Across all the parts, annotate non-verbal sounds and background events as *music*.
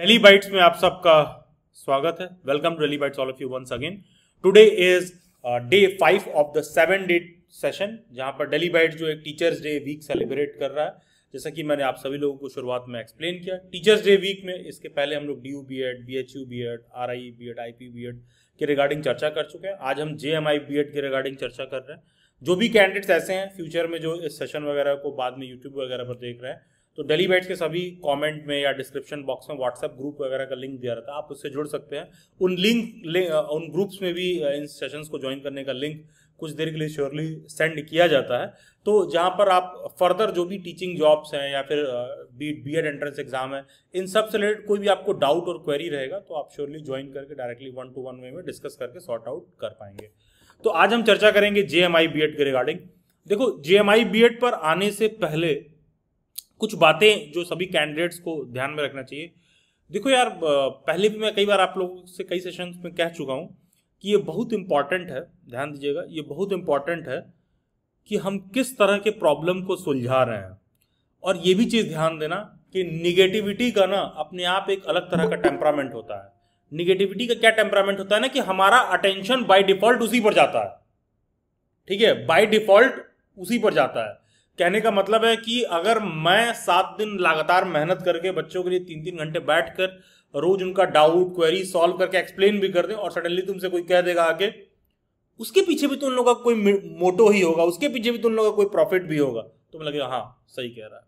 Daily bytes में आप सबका स्वागत है welcome to Daily Bites all of you once again today is day five of the seven day session जहां पर डेली बाइट्स जो एक टीचर्स डे वीक सेलिब्रेट कर रहा है जैसा कि मैंने आप सभी लोगों को शुरुआत में एक्सप्लेन किया टीचर्स डे वीक में इसके पहले हम लोग D U B Ed B H U B Ed R I B Ed I P B Ed के रिगार्डिंग चर्चा कर चुके हैं आज हम J M I B Ed के रिगार्डिंग चर्चा कर रहे हैं जो भी कैंडिडेट्स ऐसे हैं फ्यूचर में जो इस सेशन वगैरह को बाद में यूट्यूब वगैरह पर देख रहे हैं तो डेली बैट्स के सभी कमेंट में या डिस्क्रिप्शन बॉक्स में व्हाट्सएप ग्रुप वगैरह का लिंक दिया रहता है आप उससे जुड़ सकते हैं उन लिंक, लिंक उन ग्रुप्स में भी इन सेशंस को ज्वाइन करने का लिंक कुछ देर के लिए श्योरली सेंड किया जाता है तो जहाँ पर आप फर्दर जो भी टीचिंग जॉब्स हैं या फिर B B Ed entrance exam है इन सब से रिलेटेड कोई भी आपको डाउट और क्वेरी रहेगा तो आप श्योरली ज्वाइन करके directly one to one way में डिस्कस करके सॉर्ट आउट कर पाएंगे तो आज हम चर्चा करेंगे J M I B Ed के रिगार्डिंग देखो J M I B Ed पर आने से पहले कुछ बातें जो सभी कैंडिडेट्स को ध्यान में रखना चाहिए देखो यार पहले भी मैं कई बार आप लोगों से कई सेशंस में कह चुका हूँ कि ये बहुत इम्पॉर्टेंट है ध्यान दीजिएगा ये बहुत इम्पॉर्टेंट है कि हम किस तरह के प्रॉब्लम को सुलझा रहे हैं और ये भी चीज़ ध्यान देना कि निगेटिविटी का ना अपने आप एक अलग तरह का टेम्परामेंट होता है निगेटिविटी का क्या टेम्परामेंट होता है ना कि हमारा अटेंशन बाय डिफॉल्ट उसी पर जाता है ठीक है बाय डिफॉल्ट उसी पर जाता है कहने का मतलब है कि अगर मैं सात दिन लगातार मेहनत करके बच्चों के लिए तीन तीन घंटे बैठ कर रोज उनका डाउट क्वेरी सॉल्व करके एक्सप्लेन भी कर दें और सडनली तुमसे कोई कह देगा आके उसके पीछे भी तो उन लोगों का कोई मोटो ही होगा उसके पीछे भी तो उन लोगों का कोई प्रॉफिट भी होगा तुम्हें तो लगे हाँ सही कह रहा है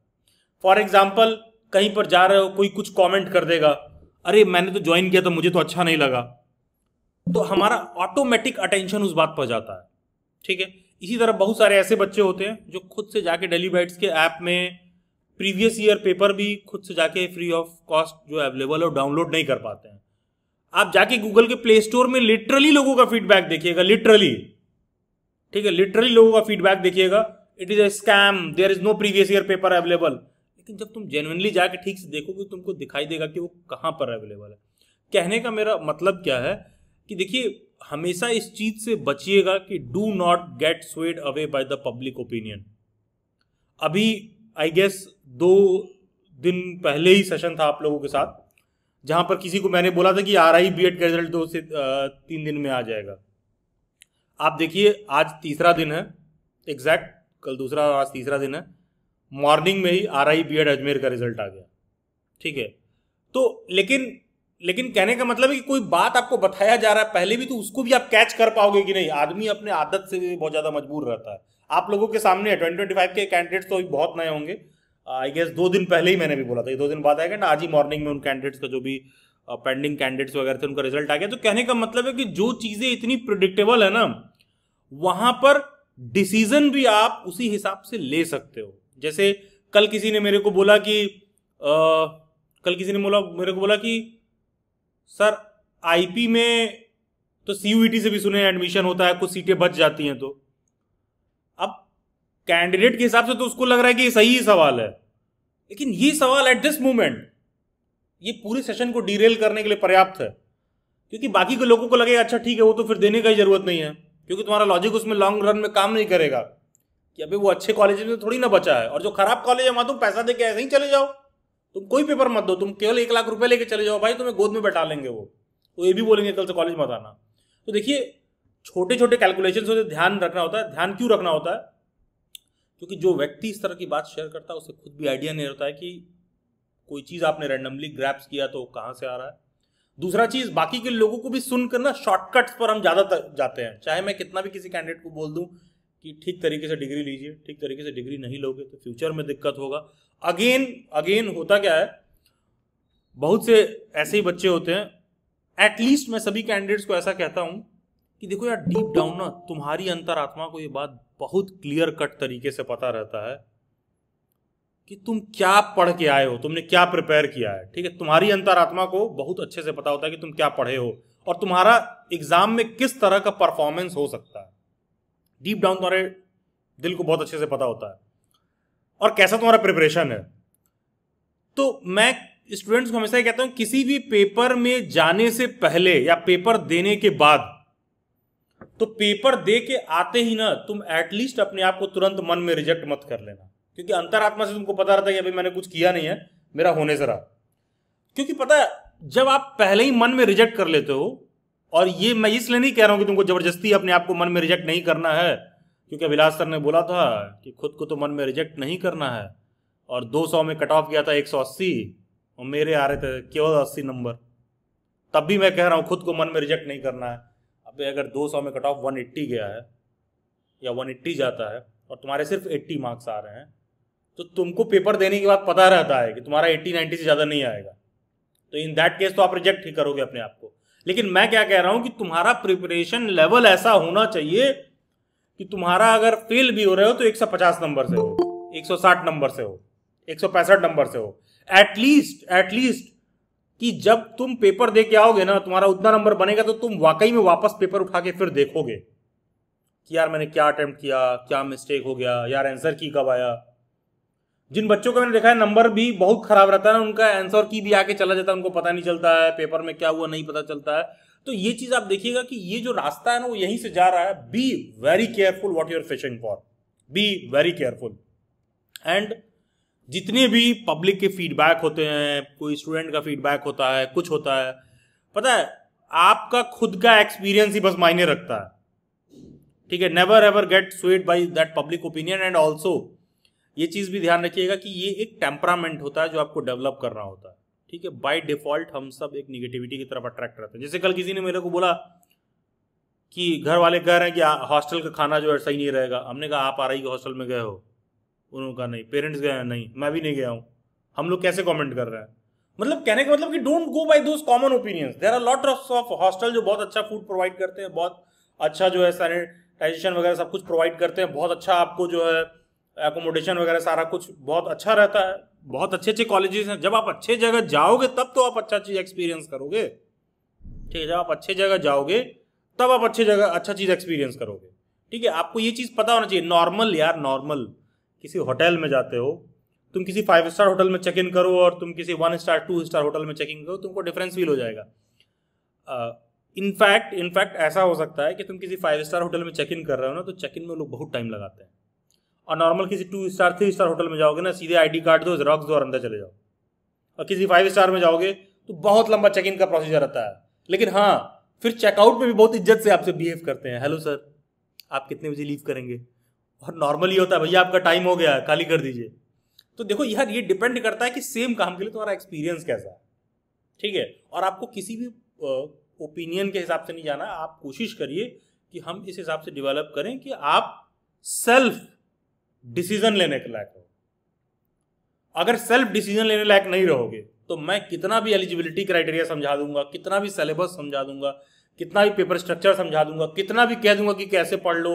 फॉर एग्जाम्पल कहीं पर जा रहे हो कोई कुछ कॉमेंट कर देगा अरे मैंने तो ज्वाइन किया तो मुझे तो अच्छा नहीं लगा तो हमारा ऑटोमेटिक अटेंशन उस बात पर जाता है ठीक है इसी तरह बहुत सारे ऐसे बच्चे होते हैं जो खुद से जाके डेली बाइट्स के ऐप में प्रीवियस ईयर पेपर भी खुद से जाके फ्री ऑफ कॉस्ट जो अवेलेबल है डाउनलोड नहीं कर पाते हैं आप जाके गूगल के प्ले स्टोर में लिटरली लोगों का फीडबैक देखिएगा लिटरली ठीक है लिटरली लोगों का फीडबैक देखिएगा it is a scam there is no previous year paper available लेकिन जब तुम जेनुअनली जाके ठीक से देखोगे तुमको दिखाई देगा कि वो कहाँ पर अवेलेबल है कहने का मेरा मतलब क्या है कि देखिए हमेशा इस चीज से बचिएगा कि do not get swayed away by the public opinion अभी आई गेस दो दिन पहले ही सेशन था आप लोगों के साथ जहां पर किसी को मैंने बोला था कि आर आई बी एड का रिजल्ट दो से तीन दिन में आ जाएगा आप देखिए आज तीसरा दिन है एग्जैक्ट कल दूसरा आज तीसरा दिन है मॉर्निंग में ही R I B Ed Ajmer का रिजल्ट आ गया ठीक है तो लेकिन लेकिन कहने का मतलब है कि कोई बात आपको बताया जा रहा है पहले भी तो उसको भी आप कैच कर पाओगे कि नहीं आदमी अपने आदत से भी बहुत ज़्यादा मजबूर रहता है आप लोगों के सामने ट्वेंटी ट्वेंटी फाइव के कैंडिडेट्स तो बहुत नए होंगे आई गेस दो दिन पहले ही मैंने भी बोला था ये दो दिन बाद आएगा ना आज ही मॉर्निंग में उन कैंडिडेट्स का जो भी पेंडिंग कैंडिडेट्स वगैरह थे उनका रिजल्ट आ गया तो कहने का मतलब है कि जो चीज़ें इतनी प्रिडिक्टेबल है ना वहां पर डिसीजन भी आप उसी हिसाब से ले सकते हो जैसे कल किसी ने मेरे को बोला कि आ, कल किसी ने बोला मेरे को बोला कि सर आईपी में तो सीयूईटी e से भी सुने एडमिशन होता है कुछ सीटें बच जाती हैं तो अब कैंडिडेट के हिसाब से तो उसको लग रहा है कि ये सही ही सवाल है लेकिन ये सवाल एट दिस मोमेंट ये पूरे सेशन को डिरेल करने के लिए पर्याप्त है क्योंकि बाकी के लोगों को लगेगा अच्छा ठीक है वो तो फिर देने का ही जरूरत नहीं है क्योंकि तुम्हारा लॉजिक उसमें लॉन्ग रन में काम नहीं करेगा कि अभी वो अच्छे कॉलेज में तो थोड़ी ना बचा है और जो खराब कॉलेज है वहां तुम पैसा दे के ऐसे ही चले जाओ तुम कोई पेपर मत दो तुम केवल एक लाख रुपए लेके चले जाओ भाई तुम्हें गोद में बैठा लेंगे वो वो ये भी बोलेंगे कल से कॉलेज मत आना तो देखिए छोटे छोटे कैलकुलेशन से ध्यान रखना होता है ध्यान क्यों रखना होता है क्योंकि जो व्यक्ति इस तरह की बात शेयर करता है उसे खुद भी आइडिया नहीं रहता है कि कोई चीज़ आपने रैंडमली ग्रैप्स किया तो कहाँ से आ रहा है दूसरा चीज़ बाकी के लोगों को भी सुनकर ना शॉर्टकट्स पर हम ज़्यादा जाते हैं चाहे मैं कितना भी किसी कैंडिडेट को बोल दूँ कि ठीक तरीके से डिग्री लीजिए ठीक तरीके से डिग्री नहीं लोगे तो फ्यूचर में दिक्कत होगा अगेन अगेन होता क्या है बहुत से ऐसे ही बच्चे होते हैं एटलीस्ट मैं सभी कैंडिडेट्स को ऐसा कहता हूं कि देखो यार डीप डाउन ना तुम्हारी अंतरात्मा को ये बात बहुत क्लियर कट तरीके से पता रहता है कि तुम क्या पढ़ के आए हो तुमने क्या प्रिपेयर किया है ठीक है तुम्हारी अंतरात्मा को बहुत अच्छे से पता होता है कि तुम क्या पढ़े हो और तुम्हारा एग्जाम में किस तरह का परफॉर्मेंस हो सकता है डीप डाउन तुम्हारे दिल को बहुत अच्छे से पता होता है और कैसा तुम्हारा प्रिपरेशन है तो मैं स्टूडेंट्स को हमेशा कहता हूं किसी भी पेपर में जाने से पहले या पेपर देने के बाद तो पेपर दे के आते ही ना तुम एटलीस्ट अपने आप को तुरंत मन में रिजेक्ट मत कर लेना क्योंकि अंतरात्मा से तुमको पता रहता है कि अभी मैंने कुछ किया नहीं है मेरा होने से रहा क्योंकि पता है जब आप पहले ही मन में रिजेक्ट कर लेते हो और ये मैं इसलिए नहीं कह रहा हूं कि तुमको जबरदस्ती अपने आप को मन में रिजेक्ट नहीं करना है क्योंकि अभिलाष सर ने बोला था कि खुद को तो मन में रिजेक्ट नहीं करना है और 200 में कट ऑफ गया था 180 और मेरे आ रहे थे केवल 80 नंबर तब भी मैं कह रहा हूँ खुद को मन में रिजेक्ट नहीं करना है अब अगर 200 में कट ऑफ 180 गया है या 180 जाता है और तुम्हारे सिर्फ 80 मार्क्स आ रहे हैं तो तुमको पेपर देने के बाद पता रहता है कि तुम्हारा 80 90 से ज़्यादा नहीं आएगा तो इन दैट केस तो आप रिजेक्ट ही करोगे अपने आप को लेकिन मैं क्या कह रहा हूं कि तुम्हारा प्रिपरेशन लेवल ऐसा होना चाहिए कि तुम्हारा अगर फेल भी हो रहे हो तो 150 नंबर से हो 160 नंबर से हो एक नंबर से हो एटलीस्ट एटलीस्ट कि जब तुम पेपर दे के आओगे ना तुम्हारा उतना नंबर बनेगा तो तुम वाकई में वापस पेपर उठा के फिर देखोगे कि यार मैंने क्या अटेम्प्ट किया क्या मिस्टेक हो गया यार आंसर की कब आया जिन बच्चों का मैंने देखा है नंबर भी बहुत खराब रहता है ना उनका आंसर की भी आके चला जाता है उनको पता नहीं चलता है पेपर में क्या हुआ नहीं पता चलता है तो ये चीज आप देखिएगा कि ये जो रास्ता है ना वो यहीं से जा रहा है be very careful what you're fishing for be very careful and जितने भी पब्लिक के फीडबैक होते हैं कोई स्टूडेंट का फीडबैक होता है कुछ होता है पता है आपका खुद का एक्सपीरियंस ही बस मायने रखता है ठीक है never ever get swayed by that public opinion and also ये चीज़ भी ध्यान रखिएगा कि ये एक टेम्परामेंट होता है जो आपको डेवलप करना होता है ठीक है बाय डिफॉल्ट हम सब एक निगेटिविटी की तरफ अट्रैक्ट रहते हैं जैसे कल किसी ने मेरे को बोला कि घर वाले कह रहे हैं कि हॉस्टल का खाना जो है सही नहीं रहेगा हमने कहा आप आ रही हॉस्टल में गए हो उन्होंने कहा नहीं पेरेंट्स गए हैं नहीं मैं भी नहीं गया हूँ हम लोग कैसे कमेंट कर रहे हैं मतलब कहने का मतलब कि don't go by those common opinions there are lot of hostel जो बहुत अच्छा फूड प्रोवाइड करते हैं बहुत अच्छा जो है सैनिटाइजेशन वगैरह सब कुछ प्रोवाइड करते हैं बहुत अच्छा आपको जो है एकोमोडेशन वगैरह सारा कुछ बहुत अच्छा रहता है बहुत अच्छे अच्छे कॉलेजेस हैं जब आप अच्छे जगह जाओगे तब तो आप अच्छा चीज़ एक्सपीरियंस करोगे ठीक है जब आप अच्छे जगह जाओगे तब आप अच्छे जगह अच्छा चीज़ एक्सपीरियंस करोगे ठीक है आपको ये चीज़ पता होना चाहिए नॉर्मल यार नॉर्मल किसी होटल में जाते हो तुम किसी फाइव स्टार होटल में चेक इन करो और तुम किसी one star two star hotel में चेक इन करो तुमको डिफरेंस फील हो जाएगा इनफैक्ट इनफैक्ट ऐसा हो सकता है कि तुम किसी फाइव स्टार होटल में चेक इन कर रहे हो ना तो चेक इन में लोग बहुत टाइम लगाते हैं और नॉर्मल किसी two star three star hotel में जाओगे ना सीधे आईडी कार्ड दो रख दो और अंदर चले जाओ और किसी फाइव स्टार में जाओगे तो बहुत लंबा चेक इन का प्रोसीजर रहता है लेकिन हाँ फिर चेकआउट में भी बहुत इज्जत से आपसे बिहेव करते हैं हेलो सर आप कितने बजे लीव करेंगे और नॉर्मली होता है भैया आपका टाइम हो गया है खाली कर दीजिए तो देखो यार ये डिपेंड करता है कि सेम काम के लिए तुम्हारा एक्सपीरियंस कैसा है ठीक है और आपको किसी भी ओपिनियन के हिसाब से नहीं जाना आप कोशिश करिए कि हम इस हिसाब से डेवलप करें कि आप सेल्फ डिसीजन लेने के लायक हो अगर सेल्फ डिसीजन लेने लायक नहीं रहोगे तो मैं कितना भी एलिजिबिलिटी क्राइटेरिया समझा दूंगा कितना भी सिलेबस समझा दूंगा कितना भी पेपर स्ट्रक्चर समझा दूंगा कितना भी कह दूंगा कि कैसे पढ़ लो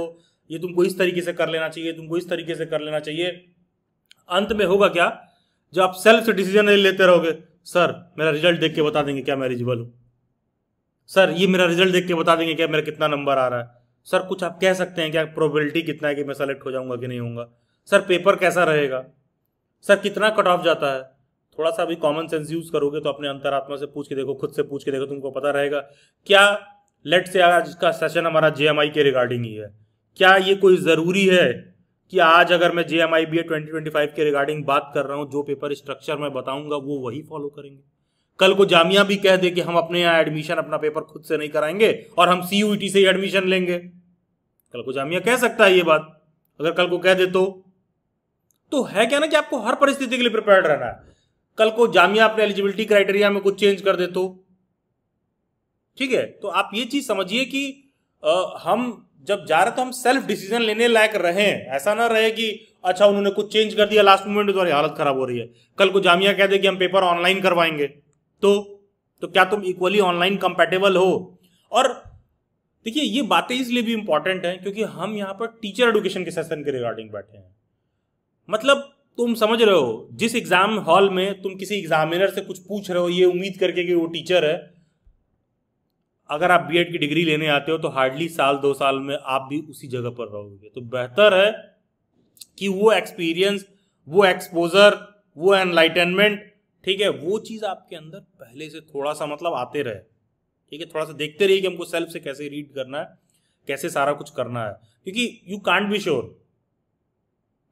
ये तुमको इस तरीके से कर लेना चाहिए तुमको इस तरीके से कर लेना चाहिए अंत में होगा क्या जब आप सेल्फ से डिसीजन नहीं लेते रहोगे सर मेरा रिजल्ट देख के बता देंगे क्या मैं एलिजिबल हूं सर ये मेरा रिजल्ट देख के बता देंगे क्या मेरा कितना नंबर आ रहा है सर कुछ आप कह सकते हैं क्या प्रोबेबिलिटी कितना है कि मैं सेलेक्ट हो जाऊंगा कि नहीं होऊंगा सर पेपर कैसा रहेगा सर कितना कट ऑफ जाता है थोड़ा सा अभी कॉमन सेंस यूज करोगे तो अपने अंतरात्मा से पूछ के देखो खुद से पूछ के देखो तुमको पता रहेगा क्या लेट से आज का सेशन हमारा जे के रिगार्डिंग ही है क्या ये कोई ज़रूरी है कि आज अगर मैं J M I B A twenty twenty five के रिगार्डिंग बात कर रहा हूँ जो पेपर स्ट्रक्चर मैं बताऊंगा वो वही फॉलो करेंगे कल को जामिया भी कह दे कि हम अपने यहां एडमिशन अपना पेपर खुद से नहीं कराएंगे और हम सी e से ही एडमिशन लेंगे कल को जामिया कह सकता है ये बात अगर कल को कह दे तो तो है क्या ना कि आपको हर परिस्थिति के लिए प्रिपेयर्ड रहना है कल को जामिया अपने एलिजिबिलिटी क्राइटेरिया में कुछ चेंज कर दे तो ठीक है तो आप ये चीज समझिए कि आ, हम जब जा रहे तो हम सेल्फ डिसीजन लेने लायक रहे ऐसा ना रहे कि अच्छा उन्होंने कुछ चेंज कर दिया लास्ट मोमेंट में तो हालत खराब हो रही है कल को जामिया कह दे कि हम पेपर ऑनलाइन करवाएंगे तो तो क्या तुम इक्वली ऑनलाइन कंपेटेबल हो और देखिए ये बातें इसलिए भी इंपॉर्टेंट हैं क्योंकि हम यहाँ पर टीचर एडुकेशन के सेशन के रिगार्डिंग बैठे हैं मतलब तुम समझ रहे हो जिस एग्जाम हॉल में तुम किसी एग्जामिनर से कुछ पूछ रहे हो ये उम्मीद करके कि वो टीचर है अगर आप बीएड की डिग्री लेने आते हो तो हार्डली साल दो साल में आप भी उसी जगह पर रहोगे तो बेहतर है कि वो एक्सपीरियंस वो एक्सपोजर वो एनलाइटनमेंट ठीक है वो चीज़ आपके अंदर पहले से थोड़ा सा मतलब आते रहे ठीक है थोड़ा सा देखते रहिए कि हमको सेल्फ से कैसे रीड करना है कैसे सारा कुछ करना है क्योंकि यू कांट बी श्योर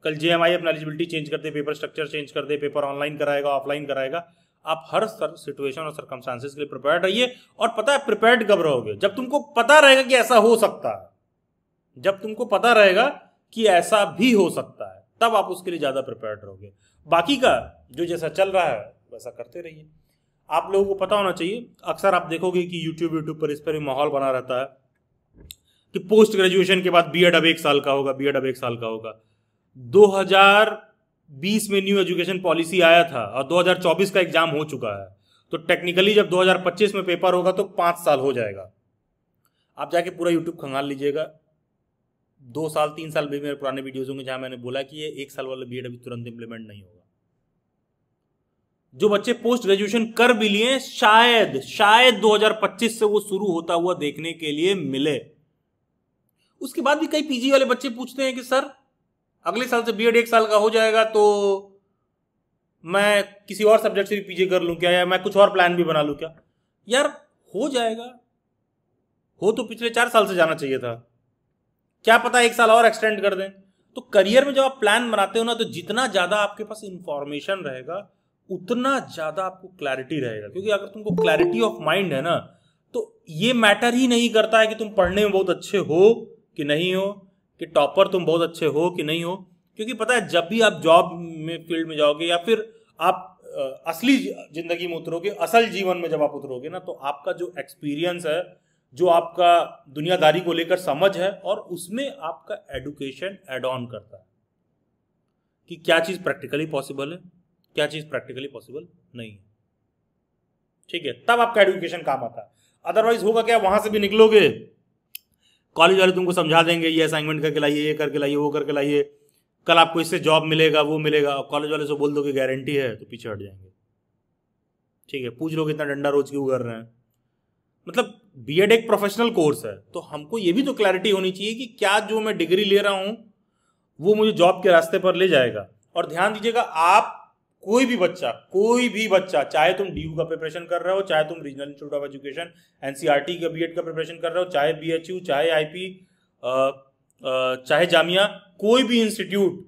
कल जे एम आई अपना एलिजिबिलिटी चेंज कर दे पेपर स्ट्रक्चर चेंज कर दे पेपर ऑनलाइन कराएगा ऑफलाइन कराएगा आप हर सिचुएशन और सरकमस्टांसिस के लिए प्रिपेयर रहिए और पता है प्रिपेयर्ड कब रहोगे जब तुमको पता रहेगा कि ऐसा हो सकता है जब तुमको पता रहेगा कि ऐसा भी हो सकता है तब आप उसके लिए ज़्यादा प्रिपेयर्ड रहोगे बाकी का जो जैसा चल रहा है वैसा करते रहिए आप लोगों को पता होना चाहिए अक्सर आप देखोगे कि यूट्यूब यूट्यूब पर इस पर भी माहौल बना रहता है कि पोस्ट ग्रेजुएशन के बाद बीएड अब एक साल का होगा बीएड अब एक साल का होगा 2020 में न्यू एजुकेशन पॉलिसी आया था और 2024 का एग्जाम हो चुका है तो टेक्निकली जब 2025 में पेपर होगा तो पाँच साल हो जाएगा आप जाके पूरा यूट्यूब खंगाल लीजिएगा दो साल तीन साल भी मेरे पुराने वीडियोज होंगे जहाँ मैंने बोला कि ये एक साल वाला बी अभी तुरंत इम्प्लीमेंट नहीं होगा जो बच्चे पोस्ट ग्रेजुएशन कर भी लिए शायद शायद 2025 से वो शुरू होता हुआ देखने के लिए मिले उसके बाद भी कई पीजी वाले बच्चे पूछते हैं कि सर अगले साल से बीएड एक साल का हो जाएगा तो मैं किसी और सब्जेक्ट से भी पीजी कर लूं क्या या मैं कुछ और प्लान भी बना लूं क्या यार हो जाएगा हो तो पिछले चार साल से जाना चाहिए था क्या पता एक साल और एक्सटेंड कर दें तो करियर में जब आप प्लान बनाते हो ना तो जितना ज्यादा आपके पास इंफॉर्मेशन रहेगा उतना ज़्यादा आपको क्लैरिटी रहेगा क्योंकि अगर तुमको क्लैरिटी ऑफ माइंड है ना तो ये मैटर ही नहीं करता है कि तुम पढ़ने में बहुत अच्छे हो कि नहीं हो कि टॉपर तुम बहुत अच्छे हो कि नहीं हो क्योंकि पता है जब भी आप जॉब में फील्ड में जाओगे या फिर आप असली जिंदगी में उतरोगे असल जीवन में जब आप उतरोगे ना तो आपका जो एक्सपीरियंस है जो आपका दुनियादारी को लेकर समझ है और उसमें आपका एडुकेशन एड ऑन करता है कि क्या चीज़ प्रैक्टिकली पॉसिबल है क्या चीज़ प्रैक्टिकली पॉसिबल नहीं है ठीक है तब आपका एडुकेशन काम आता है अदरवाइज होगा क्या वहां से भी निकलोगे कॉलेज वाले तुमको समझा देंगे ये असाइनमेंट करके लाइए ये करके लाइए वो करके लाइए कल आपको इससे जॉब मिलेगा वो मिलेगा कॉलेज वाले से बोल दो कि गारंटी है तो पीछे हट जाएंगे ठीक है पूछ लो इतना डंडा रोज क्यों कर रहे हैं मतलब बीएड एक प्रोफेशनल कोर्स है तो हमको ये भी तो क्लैरिटी होनी चाहिए कि क्या जो मैं डिग्री ले रहा हूँ वो मुझे जॉब के रास्ते पर ले जाएगा और ध्यान दीजिएगा आप कोई भी बच्चा कोई भी बच्चा चाहे तुम डी का प्रिपरेशन कर रहे हो चाहे तुम regional institute of education NCERT का बीएड का प्रिपरेशन कर रहे हो चाहे बीएचयू चाहे आईपी चाहे जामिया कोई भी इंस्टीट्यूट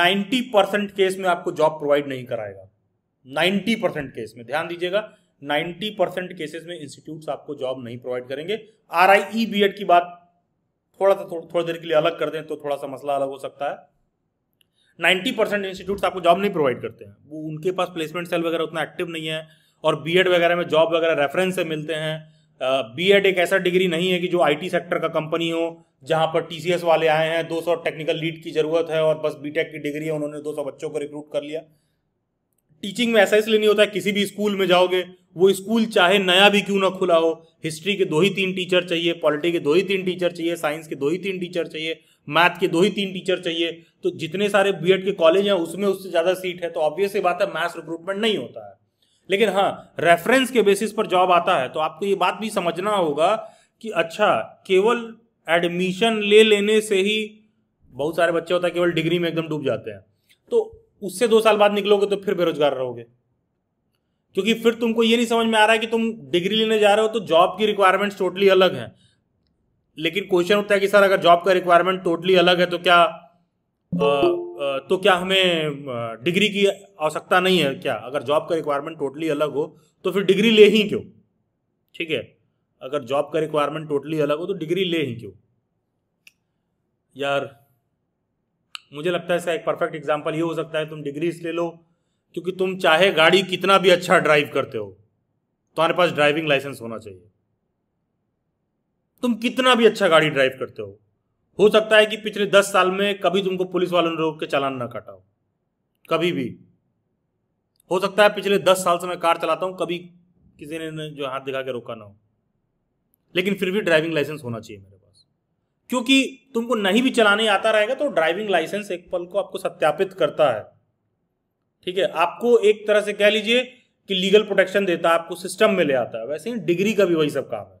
90 परसेंट केस में आपको जॉब प्रोवाइड नहीं कराएगा 90 परसेंट केस में ध्यान दीजिएगा 90 परसेंट केसेस में इंस्टीट्यूट आपको जॉब नहीं प्रोवाइड करेंगे R I E B Ed की बात थोड़ा सा थोड़ी देर के लिए अलग कर दें तो थोड़ा सा मसला अलग हो सकता है नाइन्टी परसेंट इंस्टीट्यूट आपको जॉब नहीं प्रोवाइड करते हैं वो उनके पास प्लेसमेंट सेल वगैरह उतना एक्टिव नहीं है और बी वगैरह में जॉब वगैरह रेफरेंस से मिलते हैं बी एड एक ऐसा डिग्री नहीं है कि जो आई सेक्टर का कंपनी हो जहाँ पर टी वाले आए हैं 200 टेक्निकल लीड की ज़रूरत है और बस बी की डिग्री है उन्होंने 200 बच्चों को रिक्रूट कर लिया टीचिंग में ऐसा इसलिए नहीं होता है किसी भी स्कूल में जाओगे वो स्कूल चाहे नया भी क्यों ना खुला हो हिस्ट्री के दो ही तीन टीचर चाहिए पॉलिटी के दो ही तीन टीचर चाहिए साइंस के दो ही तीन टीचर चाहिए मैथ के दो ही तीन टीचर चाहिए तो जितने सारे बी के कॉलेज हैं उसमें उससे ज़्यादा सीट है तो ऑब्वियस बात है मैथ्स रिक्रूटमेंट नहीं होता है लेकिन हाँ रेफरेंस के बेसिस पर जॉब आता है तो आपको ये बात भी समझना होगा कि अच्छा केवल एडमिशन ले लेने से ही बहुत सारे बच्चे होता है केवल डिग्री में एकदम डूब जाते हैं तो उससे दो साल बाद निकलोगे तो फिर बेरोजगार रहोगे क्योंकि फिर तुमको ये नहीं समझ में आ रहा है कि तुम डिग्री लेने जा रहे हो तो जॉब की रिक्वायरमेंट्स टोटली अलग है लेकिन क्वेश्चन उठता है कि सर अगर जॉब का रिक्वायरमेंट टोटली अलग है तो क्या तो क्या हमें डिग्री की आवश्यकता नहीं है क्या अगर जॉब का रिक्वायरमेंट टोटली अलग हो तो फिर डिग्री ले ही क्यों ठीक है अगर जॉब का रिक्वायरमेंट टोटली अलग हो तो डिग्री ले ही क्यों यार मुझे लगता है इसका एक परफेक्ट एग्जाम्पल ये हो सकता है तुम डिग्री ले लो क्योंकि तुम चाहे गाड़ी कितना भी अच्छा ड्राइव करते हो तुम्हारे पास ड्राइविंग लाइसेंस होना चाहिए तुम कितना भी अच्छा गाड़ी ड्राइव करते हो हो सकता है कि पिछले दस साल में कभी तुमको पुलिस वालों ने रोक के चालान ना काटा हो कभी भी हो सकता है पिछले दस साल से मैं कार चलाता हूं कभी किसी ने जो हाथ दिखा के रोका ना हो लेकिन फिर भी ड्राइविंग लाइसेंस होना चाहिए मेरे पास क्योंकि तुमको नहीं भी चलाने आता रहेगा तो ड्राइविंग लाइसेंस एक पल को आपको सत्यापित करता है ठीक है आपको एक तरह से कह लीजिए कि लीगल प्रोटेक्शन देता है आपको सिस्टम में ले आता है वैसे ही डिग्री का भी वही सब काम है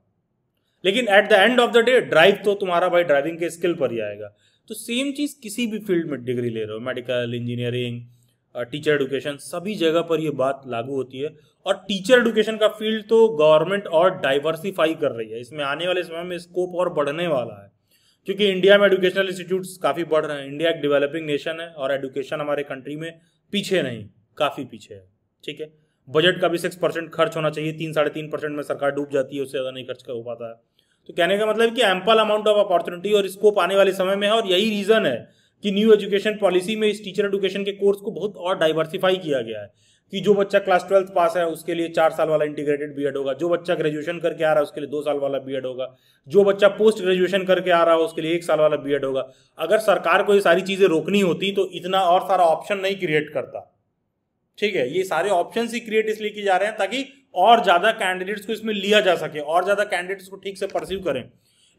लेकिन at the end of the day drive तो तुम्हारा भाई ड्राइविंग के स्किल पर ही आएगा तो सेम चीज़ किसी भी फील्ड में डिग्री ले रहे हो मेडिकल इंजीनियरिंग टीचर एडुकेशन सभी जगह पर यह बात लागू होती है और टीचर एडुकेशन का फील्ड तो गवर्नमेंट और डाइवर्सिफाई कर रही है इसमें आने वाले समय में स्कोप और बढ़ने वाला है क्योंकि इंडिया में एजुकेशनल इंस्टीट्यूट काफ़ी बढ़ रहे हैं इंडिया एक डेवलपिंग नेशन है और एडुकेशन हमारे कंट्री में पीछे नहीं काफ़ी पीछे है ठीक है बजट का भी सिक्स परसेंट खर्च होना चाहिए तीन साढ़े तीन परसेंट में सरकार डूब जाती है उससे ज़्यादा नहीं खर्च हो पाता है तो कहने का मतलब कि एम्पल अमाउंट ऑफ अपॉर्चुनिटी और स्कोप आने वाले समय में है और यही रीजन है कि न्यू एजुकेशन पॉलिसी में इस टीचर एडुकेशन के कोर्स को बहुत और डाइवर्सिफाई किया गया है कि जो बच्चा क्लास ट्वेल्थ पास है उसके लिए चार साल वाला इंटीग्रेटेड बीएड होगा जो बच्चा ग्रेजुएशन करके आ रहा है उसके लिए दो साल वाला बीएड होगा जो बच्चा पोस्ट ग्रेजुएशन करके आ रहा है उसके लिए एक साल वाला बीएड होगा अगर सरकार को ये सारी चीज़ें रोकनी होती तो इतना और सारा ऑप्शन नहीं क्रिएट करता ठीक है ये सारे ऑप्शन ही क्रिएट इसलिए किए जा रहे हैं ताकि और ज्यादा कैंडिडेट्स को इसमें लिया जा सके और ज्यादा कैंडिडेट्स को ठीक से परसीव करें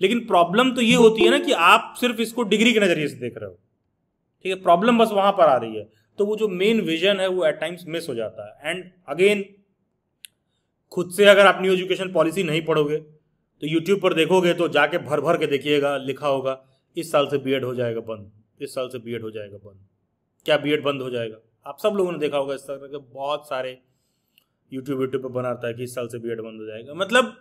लेकिन प्रॉब्लम तो ये होती है ना कि आप सिर्फ इसको डिग्री के नजरिए से देख रहे हो ठीक है प्रॉब्लम बस वहां पर आ रही है तो वो जो मेन विजन है वो एट टाइम्स मिस हो जाता है एंड अगेन खुद से अगर आप न्यू एजुकेशन पॉलिसी नहीं पढ़ोगे तो यूट्यूब पर देखोगे तो जाके भर भर के देखिएगा लिखा होगा इस साल से बीएड हो जाएगा बंद इस साल से बीएड हो जाएगा बंद क्या बीएड बंद हो जाएगा आप सब लोगों ने देखा होगा इस तरह के बहुत सारे यूट्यूब यूट्यूब पर बना रहता है कि इस साल से बी बंद हो जाएगा मतलब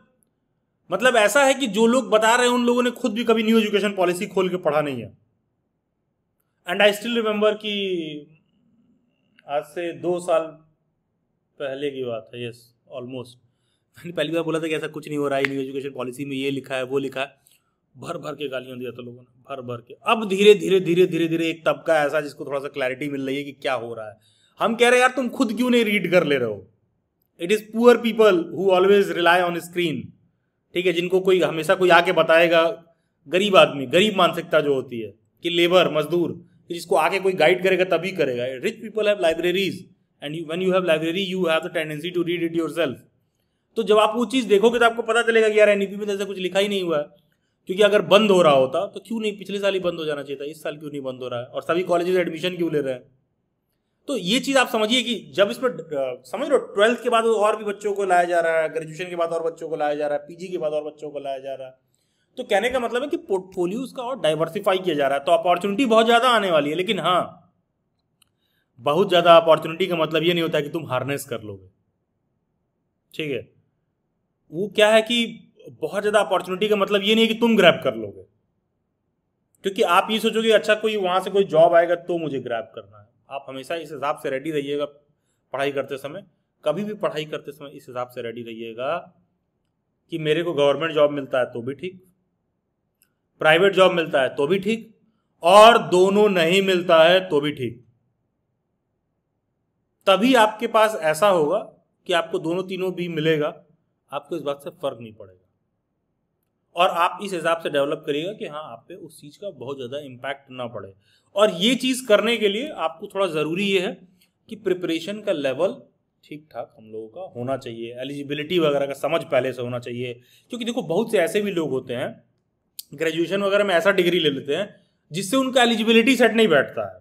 मतलब ऐसा है कि जो लोग बता रहे हैं उन लोगों ने खुद भी कभी न्यू एजुकेशन पॉलिसी खोल के पढ़ा नहीं है एंड आई स्टिल रिमेम्बर कि आज से दो साल पहले की बात है यस ऑलमोस्ट मैंने पहली बार बोला था कि ऐसा कुछ नहीं हो रहा है न्यू एजुकेशन पॉलिसी में ये लिखा है वो लिखा है भर भर के गालियां दिया था लोगों ने भर भर के अब धीरे धीरे धीरे धीरे धीरे एक तबका ऐसा जिसको थोड़ा सा क्लैरिटी मिल रही है कि क्या हो रहा है हम कह रहे हैं यार तुम खुद क्यों नहीं रीड कर ले रहे हो it is poor people who always rely on screen ठीक है जिनको कोई हमेशा कोई आके बताएगा गरीब आदमी गरीब मानसिकता जो होती है कि लेबर मजदूर कि जिसको आके कोई गाइड करेगा तभी करेगा rich people have libraries and when you have library you have the tendency to read it yourself तो जब आप वो चीज़ देखोगे तो आपको पता चलेगा कि यार एन में जैसे तो कुछ लिखा ही नहीं हुआ है क्योंकि अगर बंद हो रहा होता तो क्यों नहीं पिछले साल ही बंद हो जाना चाहिए था इस साल क्यों नहीं बंद हो रहा है और सभी कॉलेजेस एडमिशन क्यों ले रहे हैं तो ये चीज़ आप समझिए कि जब इसमें समझ लो ट्वेल्थ के बाद और भी बच्चों को लाया जा रहा है ग्रेजुएशन के बाद और बच्चों को लाया जा रहा है पीजी के बाद और बच्चों को लाया जा रहा है तो कहने का मतलब है कि पोर्टफोलियो उसका और डाइवर्सिफाई किया जा रहा है तो अपॉर्चुनिटी बहुत ज़्यादा आने वाली है लेकिन हाँ बहुत ज़्यादा अपॉर्चुनिटी का मतलब ये नहीं होता कि तुम हार्नेस कर लोगे ठीक है वो क्या है कि बहुत ज़्यादा अपॉर्चुनिटी का मतलब ये नहीं है कि तुम ग्रैप कर लोगे क्योंकि आप ये सोचोगे अच्छा कोई वहां से कोई जॉब आएगा तो मुझे ग्रैप करना है आप हमेशा इस हिसाब से रेडी रहिएगा पढ़ाई करते समय कभी भी पढ़ाई करते समय इस हिसाब से रेडी रहिएगा कि मेरे को गवर्नमेंट जॉब मिलता है तो भी ठीक प्राइवेट जॉब मिलता है तो भी ठीक और दोनों नहीं मिलता है तो भी ठीक तभी आपके पास ऐसा होगा कि आपको दोनों तीनों भी मिलेगा आपको इस बात से फर्क नहीं पड़ेगा और आप इस हिसाब से डेवलप करिएगा कि हाँ आप पे उस चीज़ का बहुत ज़्यादा इम्पैक्ट ना पड़े और ये चीज़ करने के लिए आपको थोड़ा ज़रूरी ये है कि प्रिपरेशन का लेवल ठीक ठाक हम लोगों का होना चाहिए एलिजिबिलिटी वगैरह का समझ पहले से होना चाहिए क्योंकि देखो बहुत से ऐसे भी लोग होते हैं ग्रेजुएशन वगैरह में ऐसा डिग्री ले लेते हैं जिससे उनका एलिजिबिलिटी सेट नहीं बैठता है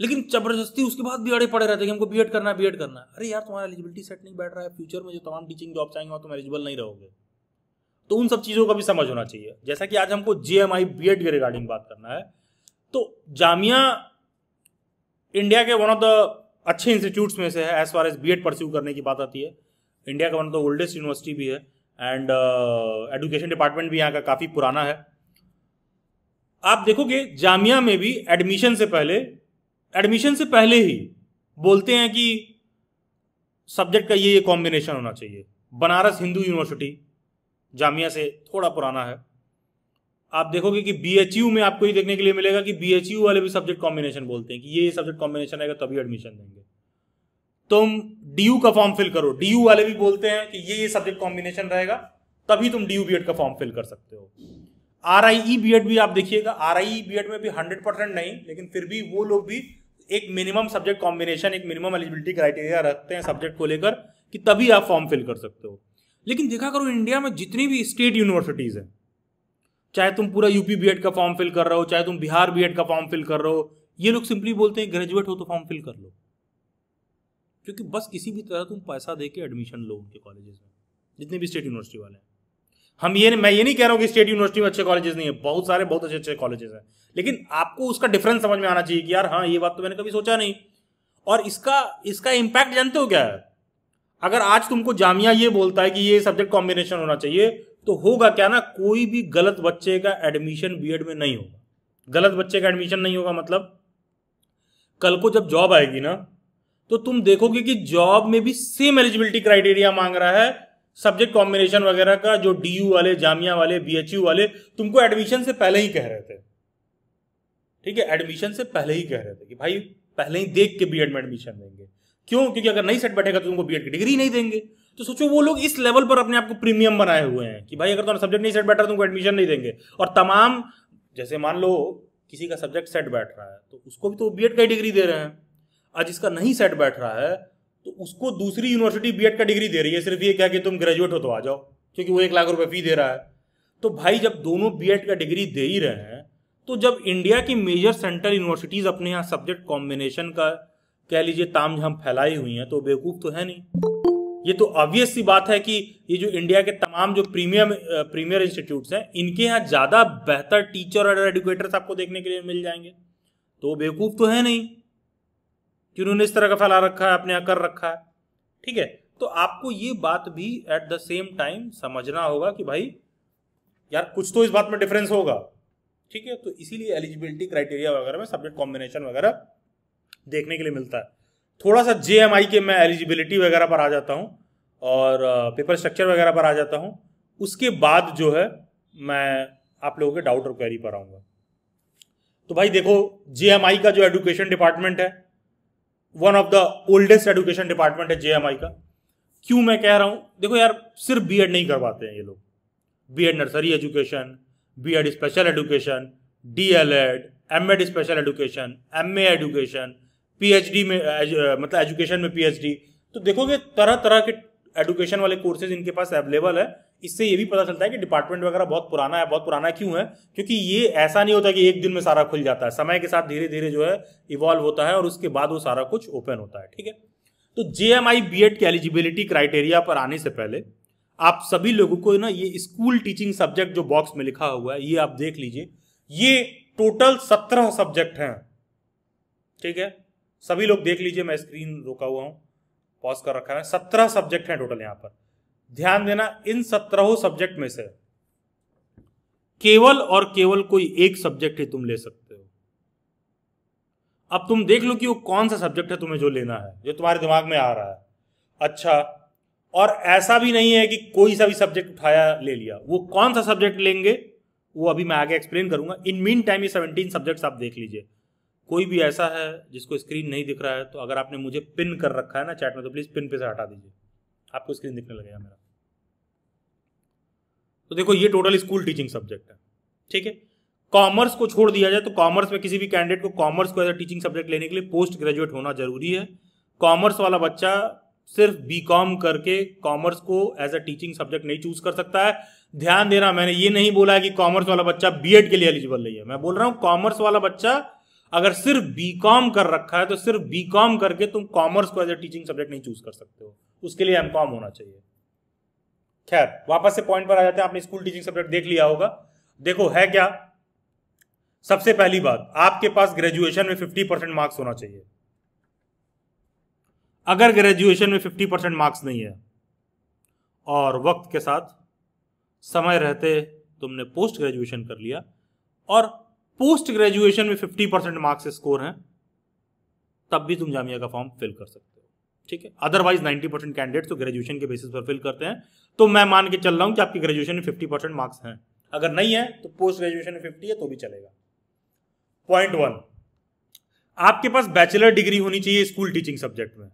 लेकिन जबरदस्ती उसके बाद भी अड़े पड़े रहते हैं कि हमको बीएड करना है बी करना है अरे यार तुम्हारा एलिजिबिलिटी सेट नहीं बैठ रहा है फ्यूचर में जो तमाम टीचिंग जॉब्स आएंगे तुम एलिजिबल नहीं रहोगे तो उन सब चीज़ों का भी समझ होना चाहिए जैसा कि आज हमको J M I B Ed के रिगार्डिंग बात करना है तो जामिया इंडिया के वन ऑफ द अच्छे इंस्टीट्यूट्स में से है as far as B Ed pursue करने की बात आती है इंडिया का one of the oldest university भी है एंड एजुकेशन डिपार्टमेंट भी यहाँ का काफ़ी पुराना है आप देखोगे जामिया में भी एडमिशन से पहले एडमिशन से पहले ही बोलते हैं कि सब्जेक्ट का ये ये कॉम्बिनेशन होना चाहिए बनारस हिंदू यूनिवर्सिटी जामिया से थोड़ा पुराना है आप देखोगे कि बी में आपको ये देखने के लिए मिलेगा कि बी वाले भी सब्जेक्ट कॉम्बिनेशन बोलते हैं कि ये सब्जेक्ट कॉम्बिनेशन आएगा तभी एडमिशन देंगे तुम डी का फॉर्म फिल करो डी वाले भी बोलते हैं कि ये ये सब्जेक्ट कॉम्बिनेशन रहेगा तभी तुम डी बी का फॉर्म फिल कर सकते हो आर आई ई बी भी आप देखिएगा आर आई ई बी में भी हंड्रेड परसेंट नहीं लेकिन फिर भी वो लोग भी एक मिनिमम सब्जेक्ट कॉम्बिनेशन एक मिनिमम एलिजिबिलिटी क्राइटेरिया रखते हैं सब्जेक्ट को लेकर कि तभी आप फॉर्म फिल कर सकते हो लेकिन देखा करो इंडिया में जितनी भी स्टेट यूनिवर्सिटीज़ हैं चाहे तुम पूरा यूपी बीएड का फॉर्म फिल कर रहे हो चाहे तुम बिहार बीएड का फॉर्म फिल कर रहे हो ये लोग सिंपली बोलते हैं ग्रेजुएट हो तो फॉर्म फिल कर लो क्योंकि बस किसी भी तरह तुम पैसा दे के एडमिशन लो उनके कॉलेजेस में जितने भी स्टेट यूनिवर्सिटी वाले हैं हम ये मैं ये नहीं कह रहा हूँ कि स्टेट यूनिवर्सिटी में अच्छे कॉलेजेस नहीं है बहुत सारे बहुत अच्छे अच्छे कॉलेजेस हैं लेकिन आपको उसका डिफरेंस समझ में आना चाहिए कि यार हाँ ये बात तो मैंने कभी सोचा नहीं और इसका इसका इम्पैक्ट जानते हो क्या है अगर आज तुमको जामिया ये बोलता है कि ये सब्जेक्ट कॉम्बिनेशन होना चाहिए तो होगा क्या ना कोई भी गलत बच्चे का एडमिशन बीएड में नहीं होगा गलत बच्चे का एडमिशन नहीं होगा मतलब कल को जब जॉब आएगी ना तो तुम देखोगे कि जॉब में भी सेम एलिजिबिलिटी क्राइटेरिया मांग रहा है सब्जेक्ट कॉम्बिनेशन वगैरह का जो डी वाले जामिया वाले बी वाले तुमको एडमिशन से पहले ही कह रहे थे ठीक है एडमिशन से पहले ही कह रहे थे कि भाई पहले ही देख के बी में एडमिशन देंगे क्यों क्योंकि अगर नहीं सेट बैठेगा तो तुमको बीएड की डिग्री नहीं देंगे तो सोचो वो लोग इस लेवल पर अपने आप को प्रीमियम बनाए हुए हैं कि भाई अगर तुम्हारा सब्जेक्ट नहीं सेट बैठा तुमको एडमिशन नहीं देंगे और तमाम जैसे मान लो किसी का सब्जेक्ट सेट बैठ रहा है तो उसको भी तो बी का डिग्री दे रहे हैं और इसका नहीं सेट बैठ रहा है तो उसको दूसरी यूनिवर्सिटी बी का डिग्री दे रही है सिर्फ ये क्या कि तुम ग्रेजुएट हो तो आ जाओ क्योंकि वो एक लाख रुपए फी दे रहा है तो भाई जब दोनों बी का डिग्री दे ही रहे हैं तो जब इंडिया की मेजर सेंट्रल यूनिवर्सिटीज़ अपने यहाँ सब्जेक्ट कॉम्बिनेशन का कह लीजिए तामझाम फैलाई हुई हैं तो बेवकूफ़ तो है नहीं ये तो ऑब्वियस सी बात है कि ये जो इंडिया के तमाम जो प्रीमियम प्रीमियर इंस्टीट्यूट्स हैं इनके यहाँ ज़्यादा बेहतर टीचर और एडुकेटर्स आपको देखने के लिए मिल जाएंगे तो बेवकूफ़ तो है नहीं कि उन्होंने इस तरह का फैला रखा है अपने कर रखा है ठीक है तो आपको ये बात भी एट द सेम टाइम समझना होगा कि भाई यार कुछ तो इस बात में डिफरेंस होगा ठीक है तो इसीलिए एलिजिबिलिटी क्राइटेरिया वगैरह में सब्जेक्ट कॉम्बिनेशन वगैरह देखने के लिए मिलता है थोड़ा सा जे के मैं एलिजिबिलिटी वगैरह पर आ जाता हूँ और पेपर स्ट्रक्चर वगैरह पर आ जाता हूँ उसके बाद जो है मैं आप लोगों के डाउट और क्वेरी पर आऊँगा तो भाई देखो जे का जो एडुकेशन डिपार्टमेंट है one of the oldest education department है जे का क्यों मैं कह रहा हूँ देखो यार सिर्फ बी नहीं करवाते हैं ये लोग B nursery education B special education DElEd MEd special education M education PhD में मतलब एजुकेशन में पीएचडी तो देखोगे तरह तरह के एजुकेशन वाले कोर्सेज इनके पास अवेलेबल है इससे ये भी पता चलता है कि डिपार्टमेंट वगैरह बहुत पुराना है बहुत पुराना क्यों है क्योंकि ये ऐसा नहीं होता कि एक दिन में सारा खुल जाता है समय के साथ धीरे धीरे जो है इवॉल्व होता है और उसके बाद वो सारा कुछ ओपन होता है ठीक है तो J M I B Ed की एलिजिबिलिटी क्राइटेरिया पर आने से पहले आप सभी लोगों को ना ये स्कूल टीचिंग सब्जेक्ट जो बॉक्स में लिखा हुआ है ये आप देख लीजिए ये टोटल सत्रह सब्जेक्ट हैं ठीक है सभी लोग देख लीजिए मैं स्क्रीन रोका हुआ हूँ पॉज कर रखा है सत्रह सब्जेक्ट हैं टोटल यहाँ पर ध्यान देना इन सत्रहों सब्जेक्ट में से केवल और केवल कोई एक सब्जेक्ट ही तुम ले सकते हो अब तुम देख लो कि वो कौन सा सब्जेक्ट है तुम्हें जो लेना है जो तुम्हारे दिमाग में आ रहा है अच्छा और ऐसा भी नहीं है कि कोई सा भी सब्जेक्ट उठाया ले लिया वो कौन सा सब्जेक्ट लेंगे वो अभी मैं आगे एक्सप्लेन करूंगा इन मीन टाइम ये सेवनटीन सब्जेक्ट आप देख लीजिए कोई भी ऐसा है जिसको स्क्रीन नहीं दिख रहा है तो अगर आपने मुझे पिन कर रखा है ना चैट में तो प्लीज़ पिन पे से हटा दीजिए आपको स्क्रीन दिखने लगेगा मेरा तो देखो ये टोटल स्कूल टीचिंग सब्जेक्ट है ठीक है कॉमर्स को छोड़ दिया जाए तो कॉमर्स में किसी भी कैंडिडेट को कॉमर्स को एज टीचिंग सब्जेक्ट लेने के लिए पोस्ट ग्रेजुएट होना जरूरी है कॉमर्स वाला बच्चा सिर्फ बी कॉम करके कॉमर्स को एज अ टीचिंग सब्जेक्ट नहीं चूज कर सकता है ध्यान देना मैंने ये नहीं बोला है कि कॉमर्स वाला बच्चा बीएड के लिए एलिजिबल नहीं है मैं बोल रहा हूँ कॉमर्स वाला बच्चा अगर सिर्फ बी कॉम कर रखा है तो सिर्फ बीकॉम करके तुम कॉमर्स को एज ए टीचिंग सब्जेक्ट नहीं चूज कर सकते हो उसके लिए एम कॉम होना चाहिए खैर वापस से पॉइंट पर आ जाते हैं आपने स्कूल टीचिंग सब्जेक्ट देख लिया होगा देखो है क्या सबसे पहली बात आपके पास ग्रेजुएशन में फिफ्टी परसेंट मार्क्स होना चाहिए अगर ग्रेजुएशन में फिफ्टी परसेंट मार्क्स नहीं है और वक्त के साथ समय रहते तुमने पोस्ट ग्रेजुएशन कर लिया और पोस्ट ग्रेजुएशन में फिफ्टी परसेंट मार्क्स स्कोर हैं तब भी तुम जामिया का फॉर्म फिल कर सकते हो ठीक है अदरवाइज नाइन्टी परसेंट कैंडिडेट तो ग्रेजुएशन के बेसिस पर फिल करते हैं तो मैं मान के चल रहा हूं कि आपकी ग्रेजुएशन में फिफ्टी परसेंट मार्क्स हैं अगर नहीं है तो पोस्ट ग्रेजुएशन में फिफ्टी है तो भी चलेगा पॉइंट वन आपके पास बैचलर डिग्री होनी चाहिए स्कूल टीचिंग सब्जेक्ट में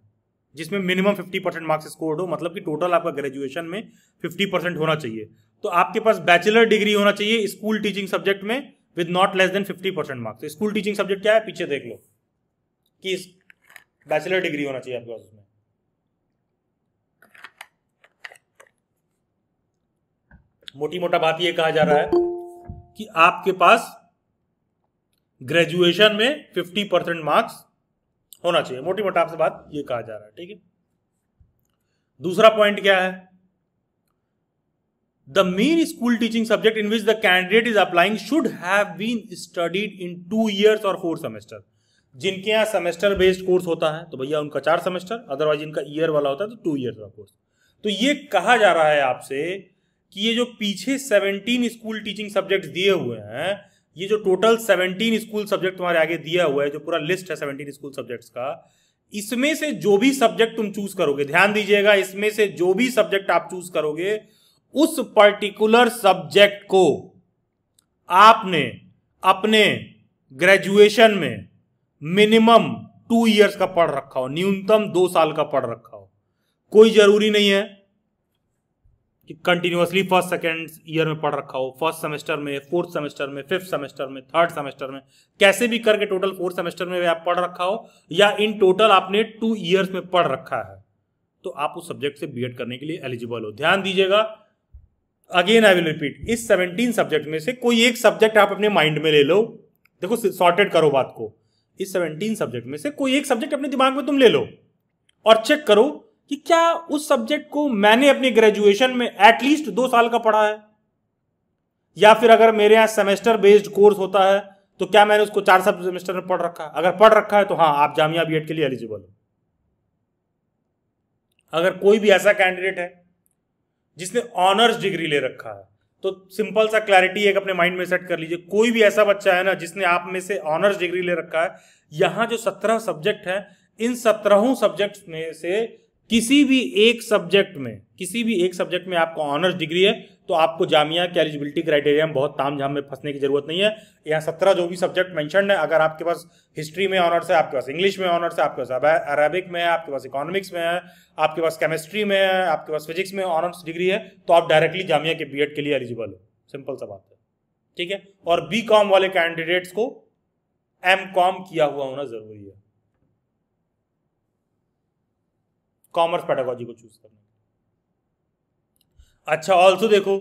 जिसमें minimum fifty percent marks score हो मतलब कि टोटल आपका ग्रेजुएशन में फिफ्टी परसेंट होना चाहिए तो आपके पास बैचलर डिग्री होना चाहिए स्कूल टीचिंग सब्जेक्ट में with not less than fifty percent marks school teaching subject क्या है पीछे देख लो कि बैचलर डिग्री होना चाहिए आपके पास उसमें मोटी मोटा बात यह कहा जा रहा है कि आपके पास ग्रेजुएशन में 50 परसेंट मार्क्स होना चाहिए मोटी मोटा आपसे बात यह कहा जा रहा है ठीक है दूसरा पॉइंट क्या है the main school teaching subject in which the candidate is applying should have been studied in two years और फोर सेमेस्टर जिनके यहाँ सेमेस्टर बेस्ड कोर्स होता है तो भैया उनका चार सेमेस्टर अदरवाइज इनका ईयर वाला होता है तो टू ईयर का कोर्स तो ये कहा जा रहा है आपसे कि ये जो पीछे सेवनटीन स्कूल टीचिंग सब्जेक्ट दिए हुए हैं ये जो टोटल सेवनटीन स्कूल सब्जेक्ट तुम्हारे आगे दिया हुआ है जो पूरा लिस्ट है सेवनटीन स्कूल सब्जेक्ट्स का इसमें से जो भी सब्जेक्ट तुम चूज करोगे ध्यान दीजिएगा इसमें से जो भी सब्जेक्ट आप चूज करोगे उस पर्टिकुलर सब्जेक्ट को आपने अपने ग्रेजुएशन में मिनिमम टू इयर्स का पढ़ रखा हो न्यूनतम दो साल का पढ़ रखा हो कोई जरूरी नहीं है कि कंटिन्यूसली फर्स्ट सेकेंड ईयर में पढ़ रखा हो फर्स्ट सेमेस्टर में फोर्थ सेमेस्टर में फिफ्थ सेमेस्टर में थर्ड सेमेस्टर में कैसे भी करके टोटल फोर्थ सेमेस्टर में आप पढ़ रखा हो या इन टोटल आपने टू ईयर्स में पढ़ रखा है तो आप उस सब्जेक्ट से बीएड करने के लिए एलिजिबल हो ध्यान दीजिएगा अगेन आई विल रिपीट इस सेवनटीन सब्जेक्ट में से कोई एक सब्जेक्ट आप अपने माइंड में ले लो देखो सॉर्टेड करो बात को इस सेवनटीन सब्जेक्ट में से कोई एक सब्जेक्ट अपने दिमाग में तुम ले लो और चेक करो कि क्या उस सब्जेक्ट को मैंने अपने ग्रेजुएशन में एटलीस्ट दो साल का पढ़ा है या फिर अगर मेरे यहां सेमेस्टर बेस्ड कोर्स होता है तो क्या मैंने उसको चार सब सेमेस्टर में पढ़ रखा है अगर पढ़ रखा है तो हाँ आप जामिया बी के लिए एलिजिबल हो अगर कोई भी ऐसा कैंडिडेट है जिसने ऑनर्स डिग्री ले रखा है तो सिंपल सा क्लैरिटी एक अपने माइंड में सेट कर लीजिए कोई भी ऐसा बच्चा है ना जिसने आप में से ऑनर्स डिग्री ले रखा है यहां जो सत्रह सब्जेक्ट है इन सत्रहों सब्जेक्ट में से किसी भी एक सब्जेक्ट में किसी भी एक सब्जेक्ट में आपको ऑनर्स डिग्री है तो आपको जामिया के एलिजिबिलिटी क्राइटेरिया में बहुत ताम झाम में फंसने की जरूरत नहीं है यहाँ सत्रह जो भी सब्जेक्ट मैंशन है अगर आपके पास हिस्ट्री में ऑनर्स है आपके पास इंग्लिश में ऑनर्स है आपके पास अरेबिक में है आपके पास इकोनॉमिक्स में है आपके पास केमिस्ट्री में है आपके पास फिजिक्स में ऑनर्स डिग्री है तो आप डायरेक्टली जामिया के बी के लिए एलिजिबल हो सिंपल सा बात है ठीक है और बी कॉम वाले कैंडिडेट्स को एम कॉम किया हुआ होना जरूरी है कॉमर्स पैडागोजी को चूज करना अच्छा ऑल्सो देखो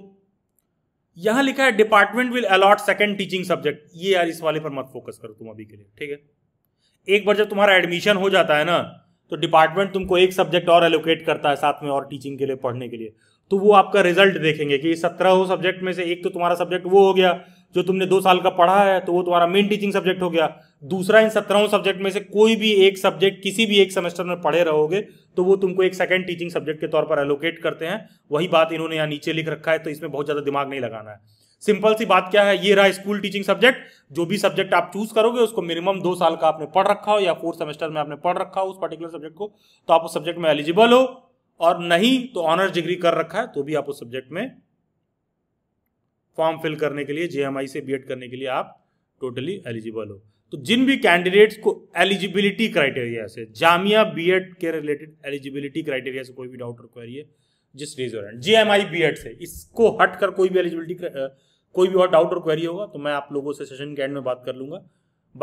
यहां लिखा है department will allot second teaching subject ये यार इस वाले पर मत फोकस करो तुम अभी के लिए ठीक है एक बार जब तुम्हारा एडमिशन हो जाता है ना तो डिपार्टमेंट तुमको एक सब्जेक्ट और एलोकेट करता है साथ में और टीचिंग के लिए पढ़ने के लिए तो वो आपका रिजल्ट देखेंगे कि सत्रह सब्जेक्ट में से एक तो तुम्हारा सब्जेक्ट वो हो गया जो तुमने दो साल का पढ़ा है तो वो तुम्हारा मेन टीचिंग सब्जेक्ट हो गया दूसरा इन सत्रहों सब्जेक्ट में से कोई भी एक सब्जेक्ट किसी भी एक सेमेस्टर में पढ़े रहोगे तो वो तुमको एक सेकेंड टीचिंग सब्जेक्ट के तौर पर एलोकेट करते हैं वही बात इन्होंने यहाँ नीचे लिख रखा है तो इसमें बहुत ज़्यादा दिमाग नहीं लगाना है सिंपल सी बात क्या है ये रहा स्कूल टीचिंग सब्जेक्ट जो भी सब्जेक्ट आप चूज करोगे उसको मिनिमम दो साल का आपने पढ़ रखा हो या फोर्थ सेमेस्टर में आपने पढ़ रखा हो उस पर्टिकुलर सब्जेक्ट को तो आप उस सब्जेक्ट में एलिजिबल हो और नहीं तो ऑनर्स डिग्री कर रखा है तो भी आप उस सब्जेक्ट में फॉर्म फिल करने के लिए जे से बी करने के लिए आप टोटली एलिजिबल हो तो जिन भी कैंडिडेट्स को एलिजिबिलिटी क्राइटेरिया से जामिया बीएड के रिलेटेड एलिजिबिलिटी क्राइटेरिया से कोई भी डाउट और है जिस रीजन और J M I B Ed से इसको हट कर कोई भी एलिजिबिलिटी कोई भी और डाउट और क्वेरी होगा तो मैं आप लोगों से सेशन के एंड में बात कर लूंगा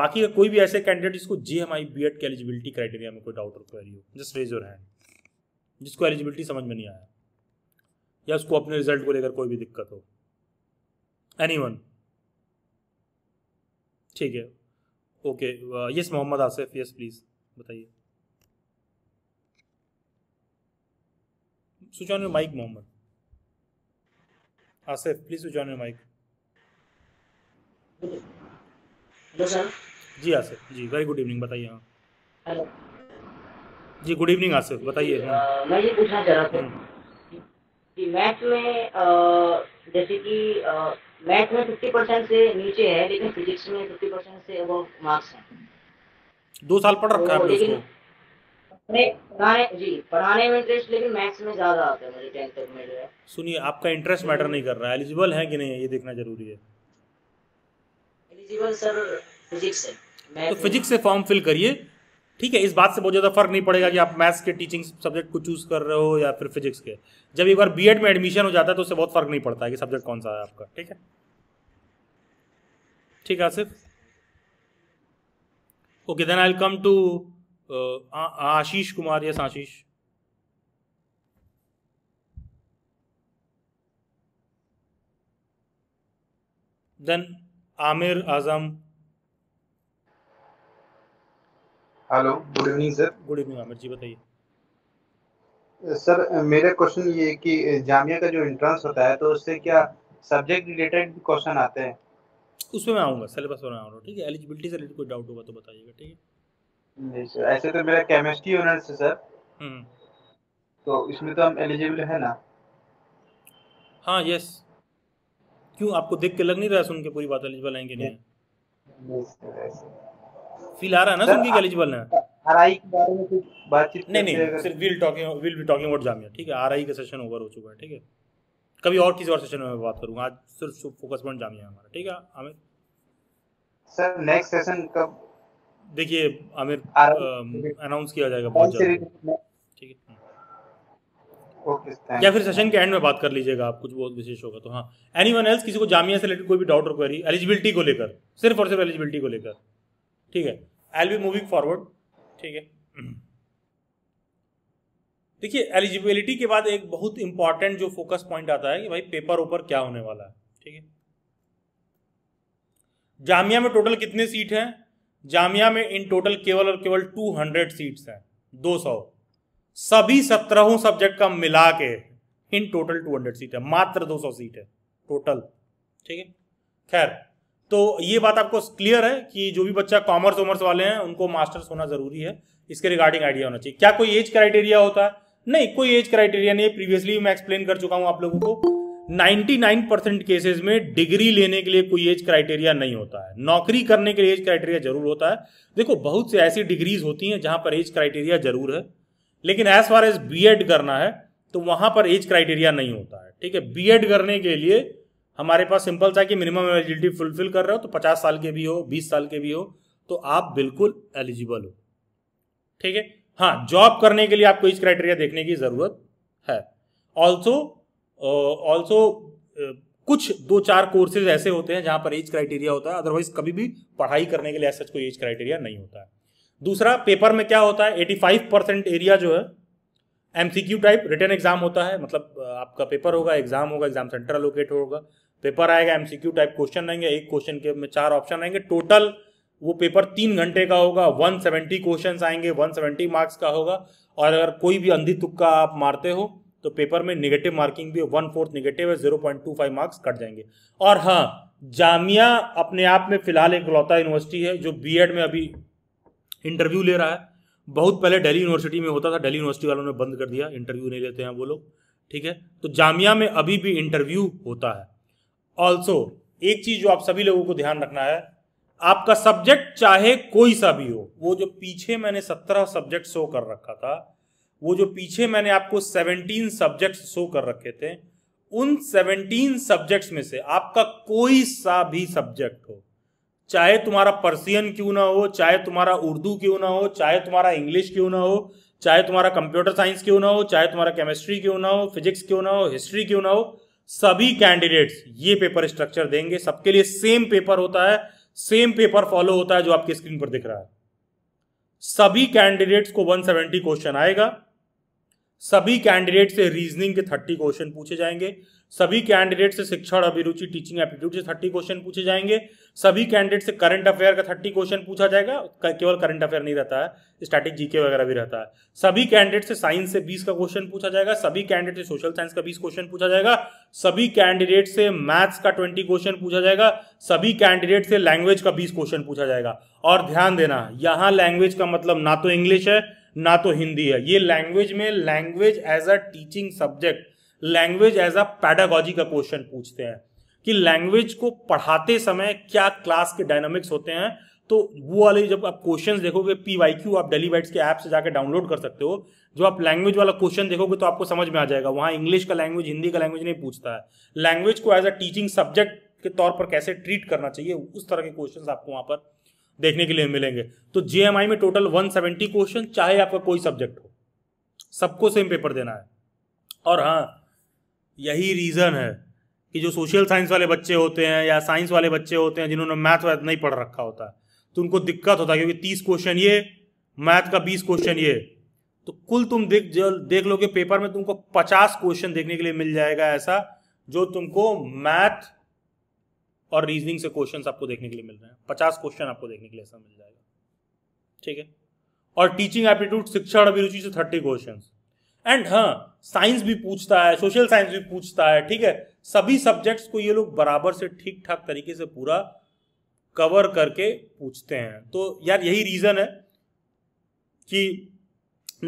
बाकी का कोई भी ऐसे कैंडिडेट जिसको J M I B Ed के एलिजिबिलिटी क्राइटेरिया में कोई डाउट और क्वेरी हो जस्ट रेज और हैंड जिसको एलिजिबिलिटी समझ में नहीं आया या उसको अपने रिजल्ट को लेकर कोई भी दिक्कत हो एनी वन ठीक है okay yes Mohammad Asif yes please बताइए switch on your mic Mohammad Asif please switch on your mic hello sir ji Asif ji very good evening बताइए हाँ जी गुड इवनिंग आसिफ बताइए हाँ। uh, मैं ये पूछना चाह रहा था हम्म। कि मैथ में uh, जैसे कि uh, मैथ में फिफ्टी परसेंट से नीचे है लेकिन फिजिक्स में फिफ्टी परसेंट से वो मार्क्स हैं दो साल पढ़ रखा है तो लेकिन सुनिए आपका इंटरेस्ट मैटर नहीं कर रहा है एलिजिबल है कि नहीं ये देखना जरूरी है एलिजिबल सर फिजिक्स है तो फिजिक्स से फॉर्म फिल करिए ठीक है इस बात से बहुत ज़्यादा फर्क नहीं पड़ेगा कि आप मैथ्स के टीचिंग सब्जेक्ट को चूज़ कर रहे हो या फिर फिजिक्स के जब एक बार बी में एडमिशन हो जाता है तो उससे बहुत फर्क नहीं पड़ता है कि सब्जेक्ट कौन सा है आपका ठीक है ठीक है Asif okay then I come to Ashish Kumar yes Ashish then Aamir Azam hello good evening sir good evening Amit ji बताइए सर uh, uh, मेरा क्वेश्चन ये कि uh, जामिया का जो एंट्रेंस होता है तो उससे क्या सब्जेक्ट रिलेटेड क्वेश्चन आते हैं उसमें मैं आऊँगा सिलेबस में आऊँगा ठीक है एलिजिबिलिटी से रिलेटेड कोई डाउट होगा तो बताइएगा ठीक है जी सर ऐसे तो मेरा केमिस्ट्री ऑनर्स है सर तो इसमें तो हम एलिजिबल है ना हाँ यस क्यों आपको देख के लग नहीं रहा सुन के पूरी बात एलिजिबल आएंगे नहीं फील आ रहा है ना सुन के कॉलेज वाले आरआई के बारे में कुछ बातचीत नहीं नहीं सिर्फ will talking will be talking about Jamia ठीक है आरआई का सेशन ओवर हो चुका है ठीक है कभी और किसी और सेशन में बात करूंगा आज सिर्फ फोकस पॉइंट जामिया हमारा ठीक है आमिर सर नेक्स्ट सेशन कब देखिए आमिर अनाउंस किया जाएगा बहुत जल्द ठीक है हाँ। या फिर सेशन के एंड में बात कर लीजिएगा आप कुछ बहुत विशेष होगा तो हाँ एनी वन एल्स किसी को जामिया से रिलेटेड कोई भी डाउट और क्वेरी एलिजिबिलिटी को लेकर सिर्फ और सिर्फ एलिजिबिलिटी को लेकर ठीक है आई बी मूविंग फॉरवर्ड ठीक है हम्म। देखिए एलिजिबिलिटी के बाद एक बहुत इंपॉर्टेंट जो फोकस पॉइंट आता है कि भाई पेपर ऊपर क्या होने वाला है ठीक है जामिया में टोटल कितने सीट हैं जामिया में इन टोटल केवल और केवल 200 सीट्स हैं 200 सभी सत्रहों सब्जेक्ट का मिला के इन टोटल 200 सीट है मात्र 200 सीट है टोटल ठीक है खैर तो ये बात आपको क्लियर है कि जो भी बच्चा कॉमर्स वॉमर्स वाले हैं उनको मास्टर्स होना जरूरी है इसके रिगार्डिंग आइडिया होना चाहिए क्या कोई एज क्राइटेरिया होता है नहीं कोई एज क्राइटेरिया नहीं प्रीवियसली मैं एक्सप्लेन कर चुका हूं आप लोगों को 99 परसेंट केसेज में डिग्री लेने के लिए कोई एज क्राइटेरिया नहीं होता है नौकरी करने के लिए एज क्राइटेरिया जरूर होता है देखो बहुत से ऐसी डिग्रीज होती हैं जहां पर एज क्राइटेरिया जरूर है लेकिन एज फार एज बी करना है तो वहां पर एज क्राइटेरिया नहीं होता है ठीक है बी करने के लिए हमारे पास सिंपल था कि मिनिमम एलिजिबिलिटी फुलफिल कर रहे हो तो पचास साल के भी हो बीस साल के भी हो तो आप बिल्कुल एलिजिबल हो ठीक है हाँ जॉब करने के लिए आपको इस क्राइटेरिया देखने की जरूरत है ऑल्सो ऑल्सो कुछ दो चार कोर्सेज ऐसे होते हैं जहां पर एज क्राइटेरिया होता है अदरवाइज कभी भी पढ़ाई करने के लिए ऐसा कोई एज क्राइटेरिया नहीं होता है दूसरा पेपर में क्या होता है 85 परसेंट एरिया जो है एमसीक्यू टाइप रिटर्न एग्जाम होता है मतलब आपका पेपर होगा एग्जाम होगा एग्जाम सेंटर लोकेट होगा पेपर आएगा एमसीक्यू टाइप क्वेश्चन रहेंगे एक क्वेश्चन के में चार ऑप्शन रहेंगे टोटल वो पेपर तीन घंटे का होगा 170 क्वेश्चन आएंगे 170 मार्क्स का होगा और अगर कोई भी अंधी तुक्का आप मारते हो तो पेपर में निगेटिव मार्किंग भी वन फोर्थ निगेटिव है zero point two five marks cut जाएंगे और हाँ जामिया अपने आप में फिलहाल एक लौता यूनिवर्सिटी है जो बी में अभी इंटरव्यू ले रहा है बहुत पहले दिल्ली यूनिवर्सिटी में होता था दिल्ली यूनिवर्सिटी वालों ने बंद कर दिया इंटरव्यू नहीं लेते हैं वो लोग ठीक है तो जामिया में अभी भी इंटरव्यू होता है ऑल्सो एक चीज जो आप सभी लोगों को ध्यान रखना है आपका सब्जेक्ट चाहे कोई सा भी हो वो जो पीछे मैंने सत्रह सब्जेक्ट शो कर रखा था वो जो पीछे मैंने आपको सेवनटीन सब्जेक्ट शो कर रखे थे उन सेवनटीन सब्जेक्ट्स में से आपका कोई सा भी सब्जेक्ट हो चाहे तुम्हारा पर्सियन क्यों ना हो चाहे तुम्हारा उर्दू क्यों ना हो चाहे तुम्हारा इंग्लिश क्यों ना हो चाहे तुम्हारा कंप्यूटर साइंस क्यों ना हो चाहे तुम्हारा केमिस्ट्री क्यों ना हो फिजिक्स क्यों ना हो हिस्ट्री क्यों ना हो सभी कैंडिडेट्स ये पेपर स्ट्रक्चर देंगे सबके लिए सेम पेपर होता है सेम पेपर फॉलो होता है जो आपकी स्क्रीन पर दिख रहा है सभी कैंडिडेट्स को 170 क्वेश्चन आएगा सभी कैंडिडेट से रीजनिंग के 30 क्वेश्चन पूछे जाएंगे सभी कैंडिडेट से शिक्षा और अभिरुचि टीचिंग एप्टीट्यूड से थर्टी क्वेश्चन पूछे जाएंगे सभी कैंडिडेट से करंट अफेयर का थर्टी क्वेश्चन पूछा जाएगा केवल करंट अफेयर नहीं रहता है स्टैटिक जीके वगैरह भी रहता है सभी कैंडिडेट से साइंस से बीस का क्वेश्चन पूछा जाएगा सभी कैंडिडेट से सोशल साइंस का बीस क्वेश्चन पूछा जाएगा सभी कैंडिडेट से मैथ्स का ट्वेंटी क्वेश्चन पूछा जाएगा सभी कैंडिडेट से लैंग्वेज का बीस क्वेश्चन पूछा जाएगा और ध्यान देना यहां लैंग्वेज का मतलब ना तो इंग्लिश है ना तो हिंदी है ये लैंग्वेज में language as a teaching subject language as a pedagogy का क्वेश्चन पूछते हैं कि लैंग्वेज को पढ़ाते समय क्या क्लास के डायनामिक्स होते हैं तो वो वाले जब आप क्वेश्चंस देखोगे पी वाई क्यू आप डेली बाइट्स के ऐप से जाकर डाउनलोड कर सकते हो जो आप लैंग्वेज वाला क्वेश्चन देखोगे तो आपको समझ में आ जाएगा वहां इंग्लिश का लैंग्वेज हिंदी का लैंग्वेज नहीं पूछता है लैंग्वेज को एज अ टीचिंग सब्जेक्ट के तौर पर कैसे ट्रीट करना चाहिए उस तरह के क्वेश्चन आपको वहां पर देखने के लिए मिलेंगे तो जे में टोटल वन क्वेश्चन चाहे आपका कोई सब्जेक्ट हो सबको सेम पेपर देना है और हाँ यही रीज़न है कि जो सोशल साइंस वाले बच्चे होते हैं या साइंस वाले बच्चे होते हैं जिन्होंने मैथ वैथ नहीं पढ़ रखा होता है तो उनको दिक्कत होता है क्योंकि तीस क्वेश्चन ये मैथ का बीस क्वेश्चन ये तो कुल तुम देख देख लोगे पेपर में तुमको पचास क्वेश्चन देखने के लिए मिल जाएगा ऐसा जो तुमको मैथ और रीजनिंग से क्वेश्चन आपको देखने के लिए मिल रहे हैं पचास क्वेश्चन आपको देखने के लिए ऐसा मिल जाएगा ठीक है और टीचिंग एप्टीट्यूड शिक्षण अभिरुचि से थर्टी क्वेश्चन एंड हाँ साइंस भी पूछता है सोशल साइंस भी पूछता है ठीक है सभी सब्जेक्ट्स को ये लोग बराबर से ठीक ठाक तरीके से पूरा कवर करके पूछते हैं तो यार यही रीज़न है कि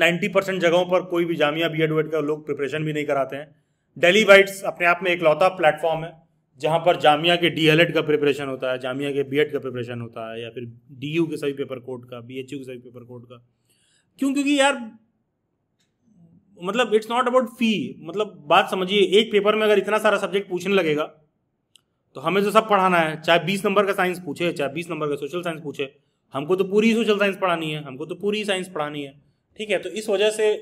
90 परसेंट जगहों पर कोई भी जामिया बी एड का लोग प्रिपरेशन भी नहीं कराते हैं डेली बाइट्स अपने आप में एक लौता प्लेटफॉर्म है जहां पर जामिया के डी का प्रिपरेशन होता है जामिया के बी का प्रिपरेशन होता है या फिर डी के सभी पेपर कोड का बी के सभी पेपर कोड का क्यों क्योंकि यार मतलब इट्स नॉट अबाउट फी मतलब बात समझिए एक पेपर में अगर इतना सारा सब्जेक्ट पूछने लगेगा तो हमें तो सब पढ़ाना है चाहे बीस नंबर का साइंस पूछे चाहे बीस नंबर का सोशल साइंस पूछे हमको तो पूरी सोशल साइंस पढ़ानी है हमको तो पूरी साइंस पढ़ानी है ठीक है तो इस वजह से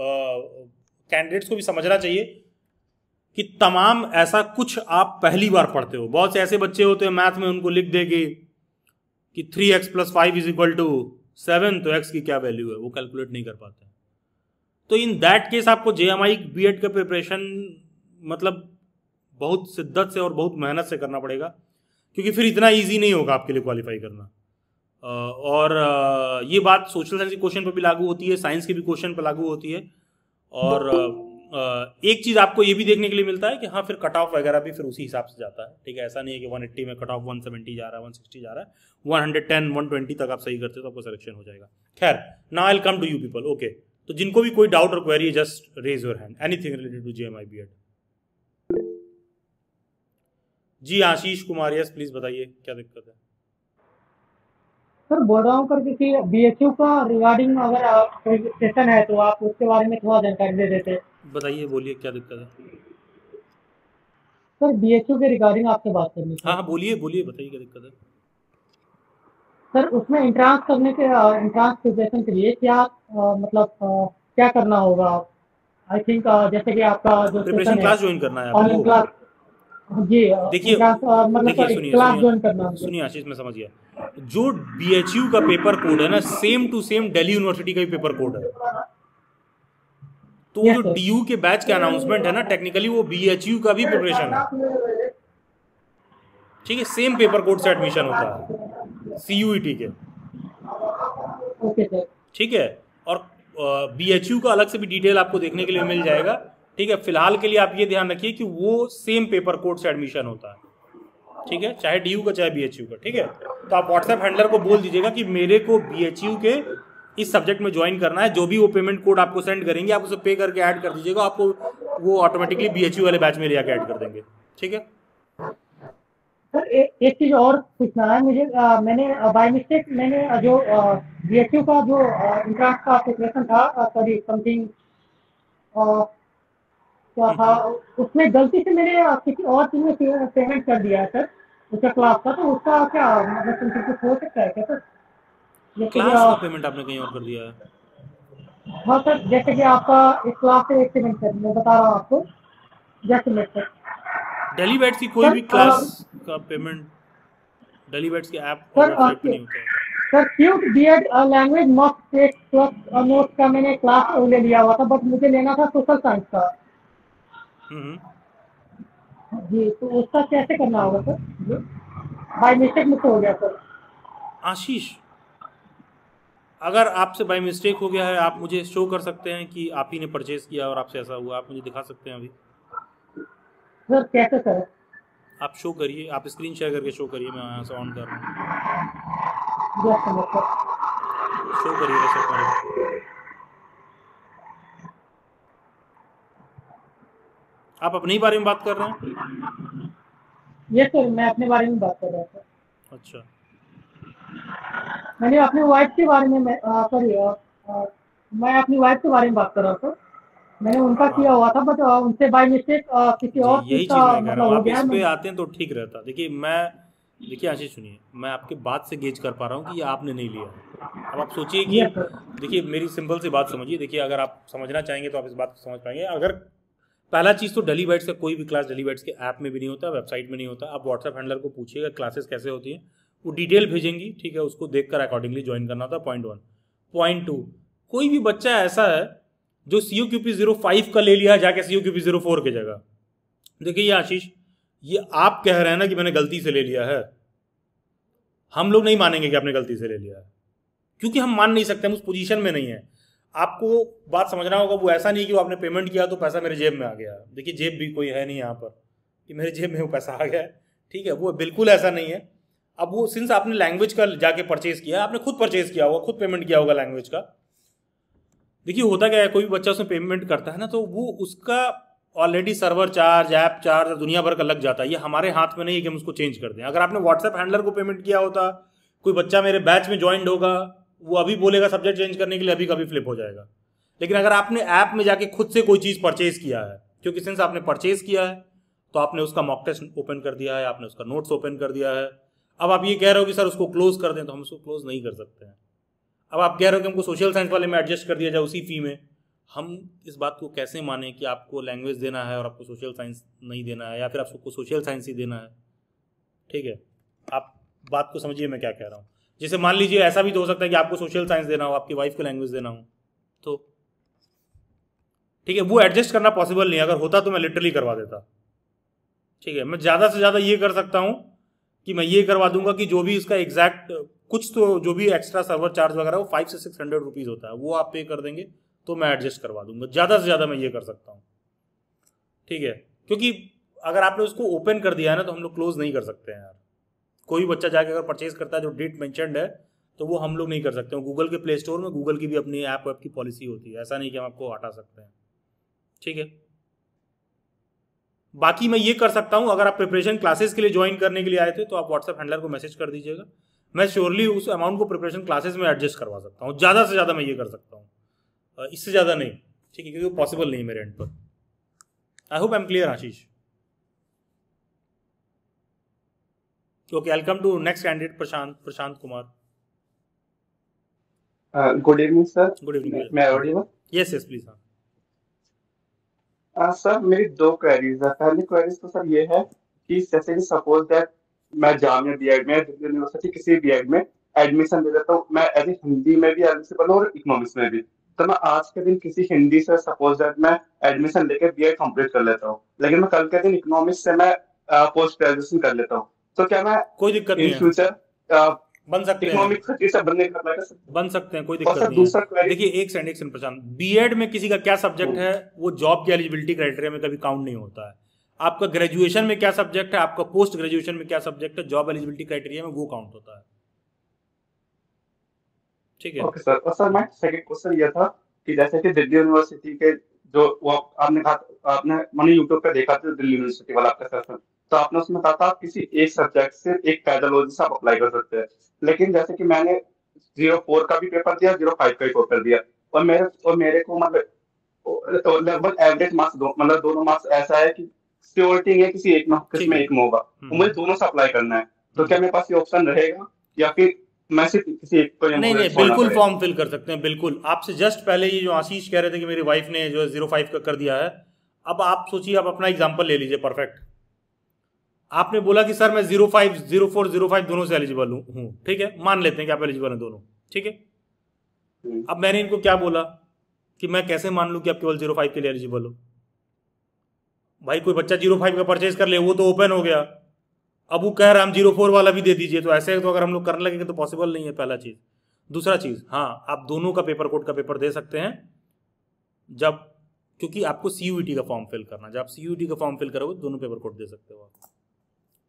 कैंडिडेट्स को भी समझना चाहिए कि तमाम ऐसा कुछ आप पहली बार पढ़ते हो बहुत से ऐसे बच्चे होते हैं मैथ में उनको लिख देंगे कि three x plus five is equal to seven तो एक्स की क्या वैल्यू है वो कैलकुलेट नहीं कर पाते तो इन दैट केस आपको J M I B Ed का प्रिपरेशन मतलब बहुत शिद्दत से और बहुत मेहनत से करना पड़ेगा क्योंकि फिर इतना ईजी नहीं होगा आपके लिए क्वालिफाई करना और ये बात सोशल साइंस के क्वेश्चन पर भी लागू होती है साइंस के भी क्वेश्चन पर लागू होती है और एक चीज़ आपको ये भी देखने के लिए मिलता है कि हाँ फिर कट ऑफ वगैरह भी फिर उसी हिसाब से जाता है ठीक है ऐसा नहीं है कि 180 में कट ऑफ 170 जा रहा है 160 जा रहा है 110 120 तक आप सही करते हो तो आपको सिलेक्शन हो जाएगा खैर ना I come to you people okay तो जिनको भी कोई डाउट और query just raise your hand anything related to J M I B Ed ji Ashish Kumar yes please बताइए क्या दिक्कत है सर बोल रहा हूँ का रिगार्डिंग अगर कोई सेशन है तो आप उसके बारे में थोड़ा जानकारी दे देते बताइए बोलिए क्या दिक्कत है सर के रिगार्डिंग आपसे बात करनी हाँ हाँ बोलिए बोलिए बताइए क्या दिक्कत है सर उसमें इंट्रांस करने के इंट्रांस प्रिपरेशन के लिए क्या मतलब क्या करना होगा आई थिंक जैसे कि आपका जो प्रिपरेशन क्लास ज्वाइन करना है ऑनलाइन क्लास जी देखिए मतलब क्लास ज्वाइन करना सुनिए आशीष मैं समझ गया जो बीएचयू का पेपर कोड है ना same to same Delhi University का भी पेपर कोड है तो yes, जो डीयू के बैच का अनाउंसमेंट है ना टेक्निकली वो बीएचयू का भी प्रिपरेशन है ठीक है सेम पेपर कोड से एडमिशन होता है यू ई टी के ठीक है और बी एच यू का अलग से भी डिटेल आपको देखने के लिए मिल जाएगा ठीक है फिलहाल के लिए आप ये ध्यान रखिए कि वो सेम पेपर कोड से एडमिशन होता है ठीक है चाहे डी यू का चाहे बी एच यू का ठीक है तो आप व्हाट्सएप हैंडलर को बोल दीजिएगा कि मेरे को बी एच यू के इस सब्जेक्ट में ज्वाइन करना है जो भी वो पेमेंट कोड आपको सेंड करेंगे आप उसे पे करके ऐड कर दीजिएगा आपको वो ऑटोमेटिकली बी एच यू वाले बैच में ले जाकर ऐड कर देंगे ठीक है सर ए, एक चीज और पूछना है मुझे आ, मैंने बाय मिस्टेक मैंने जो बीएसयू का जो इंट्रांस का प्रिपरेशन था सॉरी समथिंग क्या था उसमें गलती से मैंने किसी और चीज में पेमेंट कर दिया है सर उसका क्लास का तो उसका क्या मतलब हो सकता है क्या सर क्लास का पेमेंट आपने कहीं और कर दिया है हाँ सर जैसे कि आपका इस क्लास से एक पेमेंट कर मैं बता रहा हूँ आपको जैसे मिनट सर डेलीबैट की कोई भी क्लास का पेमेंट डेलीबैट्स के ऐप पर नहीं होता है sir CUET BEd language must take plus notes का मैंने क्लास ले लिया हुआ था बट मुझे लेना था सोशल साइंस का हम्म। जी तो उसका कैसे करना होगा सर बाय मिस्टेक मुझसे हो गया सर आशीष अगर आपसे बाय मिस्टेक हो गया है आप मुझे शो कर सकते हैं कि आप ही ने परचेज किया और आपसे ऐसा हुआ आप मुझे दिखा सकते हैं अभी सर कैसे सर आप शो करिए आप स्क्रीन शेयर करके शो करिए मैं यहाँ से ऑन कर रहा हूँ शो करिए सर करिए आप अपने ही बारे में बात कर रहे हैं यस सर मैं अपने बारे में बात कर रहा था अच्छा मैंने अपने वाइफ के बारे में सॉरी मैं अपनी वाइफ के बारे में बात कर रहा था मैंने उनका किया हुआ था बट uh, उनसे बाय मिस्टेक uh, किसी और यही चीज मैं uh, कह मतलब आप इस पे आते हैं तो ठीक रहता देखिए मैं देखिए आशीष सुनिए मैं आपके बात से गेज कर पा रहा हूँ कि आपने नहीं लिया अब आप सोचिए कि देखिए मेरी सिंपल सी बात समझिए देखिए अगर आप समझना चाहेंगे तो आप इस बात को समझ पाएंगे अगर पहला चीज़ तो डेली बाइट्स का कोई भी क्लास डेली बाइट्स के ऐप में भी नहीं होता वेबसाइट में नहीं होता आप व्हाट्सएप हैंडलर को पूछिएगा क्लासेस कैसे होती हैं वो डिटेल भेजेंगी ठीक है उसको देखकर अकॉर्डिंगली ज्वाइन करना था पॉइंट वन पॉइंट टू कोई भी बच्चा ऐसा है जो C U Q P zero five का ले लिया जाके C U Q P zero four की जगह देखिए ये आशीष ये आप कह रहे हैं ना कि मैंने गलती से ले लिया है हम लोग नहीं मानेंगे कि आपने गलती से ले लिया है क्योंकि हम मान नहीं सकते हम उस पोजीशन में नहीं है आपको बात समझना होगा वो ऐसा नहीं कि वो आपने पेमेंट किया तो पैसा मेरे जेब में आ गया देखिए जेब भी कोई है नहीं यहाँ पर कि मेरे जेब में वो पैसा आ गया ठीक है वो बिल्कुल ऐसा नहीं है अब वो सिंस आपने लैंग्वेज का जाके परचेज किया आपने खुद परचेज किया होगा खुद पेमेंट किया होगा लैंग्वेज का देखिए होता क्या है कोई भी बच्चा उसमें पेमेंट करता है ना तो वो उसका already server charge app charge दुनिया भर का लग जाता है ये हमारे हाथ में नहीं है कि हम उसको चेंज कर दें अगर आपने व्हाट्सएप हैंडलर को पेमेंट किया होता कोई बच्चा मेरे बैच में ज्वाइंट होगा वो अभी बोलेगा सब्जेक्ट चेंज करने के लिए अभी कभी फ्लिप हो जाएगा लेकिन अगर आपने ऐप में जाके खुद से कोई चीज़ परचेज किया है क्योंकि सिंस आपने परचेज किया है तो आपने उसका मॉक टेस्ट ओपन कर दिया है आपने उसका नोट्स ओपन कर दिया है अब आप ये कह रहे हो कि सर उसको क्लोज कर दें तो हम उसको क्लोज नहीं कर सकते हैं अब आप कह रहे हो कि हमको सोशल साइंस वाले में एडजस्ट कर दिया जाए उसी फी में हम इस बात को कैसे माने कि आपको लैंग्वेज देना है और आपको सोशल साइंस नहीं देना है या फिर आपको सोशल साइंस ही देना है ठीक है आप बात को समझिए मैं क्या कह रहा हूँ जैसे मान लीजिए ऐसा भी तो हो सकता है कि आपको सोशल साइंस देना हो आपकी वाइफ को लैंग्वेज देना हो तो ठीक है वो एडजस्ट करना पॉसिबल नहीं अगर होता तो मैं लिटरली करवा देता ठीक है मैं ज़्यादा से ज़्यादा ये कर सकता हूँ कि मैं ये करवा दूंगा कि जो भी इसका एग्जैक्ट कुछ तो जो भी एक्स्ट्रा सर्वर चार्ज वगैरह वो फाइव से सिक्स हंड्रेड रुपीज़ होता है वो आप पे कर देंगे तो मैं एडजस्ट करवा दूंगा ज़्यादा से ज़्यादा मैं ये कर सकता हूँ ठीक है क्योंकि अगर आपने उसको ओपन कर दिया है ना तो हम लोग क्लोज नहीं कर सकते हैं यार कोई बच्चा जाके अगर परचेज करता है जो डेट मैंशनड है तो वो हम लोग नहीं कर सकते गूगल के प्ले स्टोर में गूगल की भी अपनी ऐप वैप की पॉलिसी होती है ऐसा नहीं कि हम आपको हटा सकते हैं ठीक है बाकी मैं ये कर सकता हूँ अगर आप प्रिपरेशन क्लासेस के लिए ज्वाइन करने के लिए आए थे तो आप व्हाट्सएप हैंडलर को मैसेज कर दीजिएगा मैं श्योरली उस अमाउंट को प्रिपरेशन क्लासेस में एडजस्ट करवा सकता हूँ ज़्यादा से ज़्यादा मैं ये कर सकता हूँ इससे ज़्यादा नहीं ठीक है क्योंकि वो पॉसिबल नहीं मेरे एंड पर I hope I am clear Ashish okay welcome to next candidate Prashant Prashant Kumar good evening sir good evening मैं ऑडिबल यस यस प्लीज हाँ सर मेरी दो क्वेरीज है पहली क्वेरीज तो सर ये है कि जैसे सपोज दैट मैं जामिया बी एड में यूनिवर्सिटी किसी बी एड में एडमिशन ले लेता हूँ मैं एज ए हिंदी में भी एडमिशेबल हूँ और इकोनॉमिक्स में भी तो मैं आज के दिन किसी हिंदी से सपोज दैट मैं एडमिशन लेके बी एड कम्प्लीट कर लेता हूँ लेकिन मैं कल के दिन इकोनॉमिक्स से मैं पोस्ट ग्रेजुएशन कर लेता हूँ तो क्या मैं कोई दिक्कत नहीं फ्यूचर बन सकते हैं बनने का बन सकते हैं कोई दिक्कत नहीं देखिए एक सेकंड एक सेकंड प्रशांत बीएड में किसी का क्या सब्जेक्ट हम्म। है वो जॉब की एलिजिबिलिटी क्राइटेरिया में कभी काउंट नहीं होता है आपका ग्रेजुएशन में क्या सब्जेक्ट है आपका पोस्ट ग्रेजुएशन में क्या सब्जेक्ट है जॉब एलिजिबिलिटी क्राइटेरिया में वो काउंट होता है ठीक है ओके सर सर मैं सेकंड क्वेश्चन ये था कि जैसे कि दिल्ली यूनिवर्सिटी के जो वो आपने कहा आपने मैंने यूट्यूब पे देखा था दिल्ली यूनिवर्सिटी वाला आपका सेशन तो आपने उसमें कहा था किसी एक सब्जेक्ट से एक पैदोलॉजी से आप अप्लाई कर सकते हैं लेकिन जैसे कि मैंने जीरो फोर का भी पेपर दिया जीरो फाइव का भी पेपर दिया और मेरे और मेरे को मतलब लगभग एवरेज मार्क्स मतलब दोनों मार्क्स ऐसा है कि प्योर है किसी एक मार्केट में एक में होगा तो मुझे दोनों से अप्लाई करना है तो क्या मेरे पास ये ऑप्शन रहेगा या फिर किसी नहीं नहीं बिल्कुल फॉर्म फिल कर सकते हैं बिल्कुल आपसे जस्ट पहले ये जो आशीष कह रहे थे कि मेरी वाइफ ने जो जीरो फाइव का कर दिया है अब आप सोचिए आप अपना एग्जाम्पल ले लीजिए परफेक्ट आपने बोला कि सर मैं zero five zero four zero five दोनों से एलिजिबल हूँ ठीक है मान लेते हैं कि आप एलिजिबल हैं दोनों ठीक है हम्म। अब मैंने इनको क्या बोला कि मैं कैसे मान लूँ कि आप केवल जीरो फाइव के लिए एलिजिबल हूँ भाई कोई बच्चा जीरो फाइव का परचेज कर ले वो तो ओपन हो गया अब वो कह रहा हम जीरो फोर वाला भी दे दीजिए तो ऐसे तो अगर हम लोग करने लगेंगे तो पॉसिबल नहीं है पहला चीज़ दूसरा चीज़ हाँ आप दोनों का पेपर कोड का पेपर दे सकते हैं जब क्योंकि आपको सीयूटी e का फॉर्म फिल करना जब आप सी e का फॉर्म फिल करोगे दोनों पेपर कोड दे सकते हो आप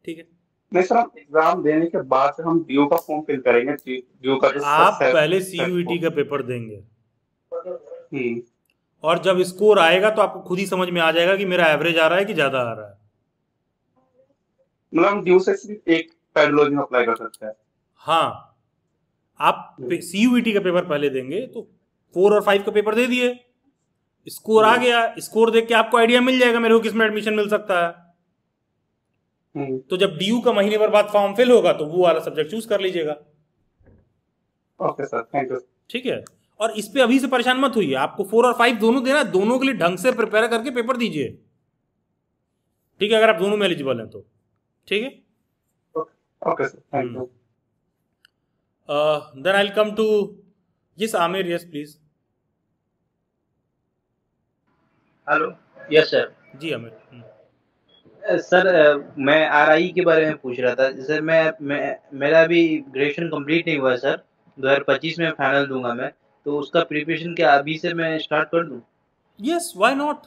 ठीक है नहीं सर एग्जाम देने के बाद हम डीओ का फॉर्म फिल करेंगे का आप पहले सीयूईटी e का पेपर देंगे हम्म। और जब स्कोर आएगा तो आपको खुद ही समझ में आ जाएगा कि मेरा एवरेज आ रहा है कि ज्यादा आ रहा है मतलब एक अप्लाई कर सकते हैं हाँ आप सीयूटी हम्म। का पेपर पहले देंगे तो फोर और फाइव का पेपर दे दिए स्कोर आ हम्म। गया स्कोर देख के आपको आइडिया मिल जाएगा मेरे को किसमें एडमिशन मिल सकता है हम्म। तो जब डी का महीने भर बाद फॉर्म फिल होगा तो वो वाला सब्जेक्ट चूज कर लीजिएगा ओके सर थैंक यू ठीक है और इस पर अभी से परेशान मत हुई आपको फोर और फाइव दोनों देना दोनों के लिए ढंग से प्रिपेयर करके पेपर दीजिए ठीक है अगर आप दोनों में एलिजिबल हैं तो ठीक है then I come to yes Aamir yes please hello yes sir ji Aamir sir मैं आर e के बारे में पूछ रहा था सर मैं, मैं मेरा अभी ग्रेजुएशन कंप्लीट नहीं हुआ सर 2025 में फाइनल दूंगा मैं तो उसका प्रिपरेशन क्या अभी से मैं स्टार्ट कर दूं यस व्हाई नॉट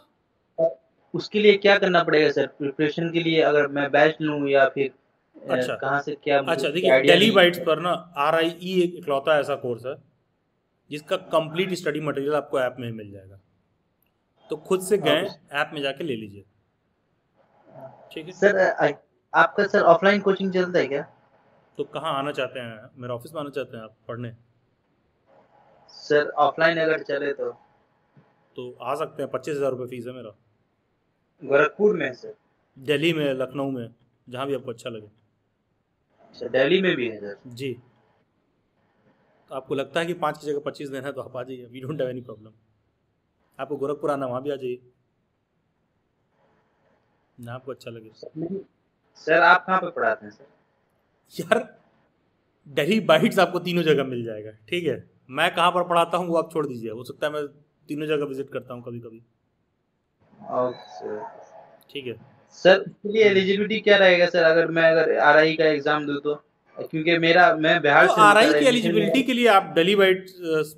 उसके लिए क्या करना पड़ेगा सर प्रिपरेशन के लिए अगर मैं बैच लूं या फिर अच्छा कहाँ से क्या अच्छा देखिए डेली वाइट्स पर ना आर आई ई एक इकलौता ऐसा कोर्स है जिसका कंप्लीट स्टडी मटेरियल आपको ऐप में मिल जाएगा तो खुद से हाँ, गए ऐप में जाके ले लीजिए ठीक है सर आपका सर ऑफलाइन कोचिंग चलता है क्या तो कहाँ आना चाहते हैं मेरे ऑफिस में आना चाहते हैं आप पढ़ने सर ऑफलाइन अगर चले तो तो आ सकते हैं पच्चीस हज़ार रुपये फीस है मेरा गोरखपुर में सर दिल्ली में लखनऊ में जहाँ भी आपको अच्छा लगे अच्छा दिल्ली में भी है सर जी तो आपको लगता है कि पाँच की जगह पच्चीस देना है तो आप आ जाइए we don't have any problem आपको गोरखपुर आना वहाँ भी आ जाइए ना आपको अच्छा लगे सर आप कहाँ पर पढ़ाते हैं सर यार डेली बाइट्स आपको तीनों जगह मिल जाएगा ठीक है मैं कहाँ पर पढ़ाता हूँ वो आप छोड़ दीजिए हो सकता है मैं तीनों जगह विजिट करता हूँ कभी कभी ठीक है सर इसलिए एलिजिबिलिटी क्या रहेगा सर अगर मैं अगर आर का एग्जाम दूँ तो क्योंकि मेरा मैं बिहार तो आर की एलिजिबिलिटी के लिए आप डेली बाइट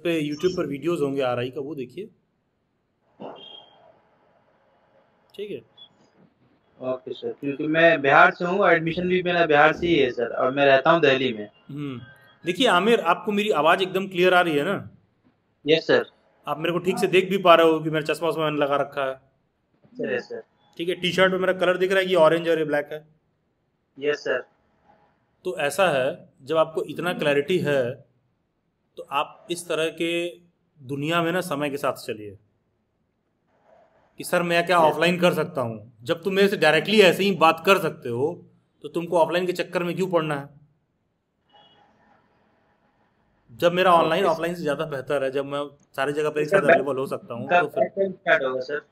पे यूट्यूब पर वीडियोस होंगे आर का वो देखिए ठीक है ओके सर क्योंकि मैं बिहार से हूँ एडमिशन भी मेरा बिहार से ही है सर और मैं रहता हूँ दिल्ली में हम्म। देखिए आमिर आपको मेरी आवाज एकदम क्लियर आ रही है ना यस सर आप मेरे को ठीक से देख भी पा रहे हो कि मेरा चश्मा उसमें लगा रखा है यस सर ठीक है टी शर्ट में मेरा कलर दिख रहा है ये ऑरेंज और ये ब्लैक है यस सर तो ऐसा है जब आपको इतना क्लैरिटी है तो आप इस तरह के दुनिया में ना समय के साथ चलिए कि सर मैं क्या ऑफलाइन कर सकता हूँ जब तुम मेरे से डायरेक्टली ऐसे ही बात कर सकते हो तो तुमको ऑफलाइन के चक्कर में क्यों पड़ना है जब मेरा ऑनलाइन हाँ, ऑफलाइन से ज्यादा बेहतर है जब मैं सारी जगह पर एक साथ अवेलेबल हो सकता हूँ तो फिर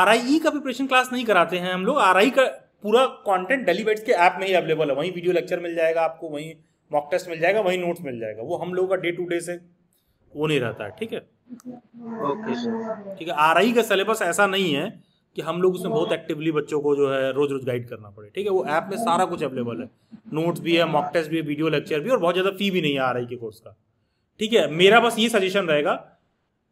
आर आई ई का प्रिपरेशन क्लास नहीं कराते हैं हम लोग आर आई e का पूरा कंटेंट डेलीवेट्स के ऐप में ही अवेलेबल है वहीं वीडियो लेक्चर मिल जाएगा आपको वहीं मॉक टेस्ट मिल जाएगा वहीं नोट्स मिल जाएगा वो हम लोगों का डे टू डे से वो नहीं रहता है ठीक है ओके ठीक है आर आई e का सिलेबस ऐसा नहीं है कि हम लोग उसमें बहुत एक्टिवली बच्चों को जो है रोज रोज गाइड करना पड़े ठीक है वो ऐप में सारा कुछ अवेलेबल है नोट्स भी है मॉक टेस्ट भी है वीडियो लेक्चर भी और बहुत ज़्यादा फी भी नहीं है रही के कोर्स का ठीक है मेरा बस ये सजेशन रहेगा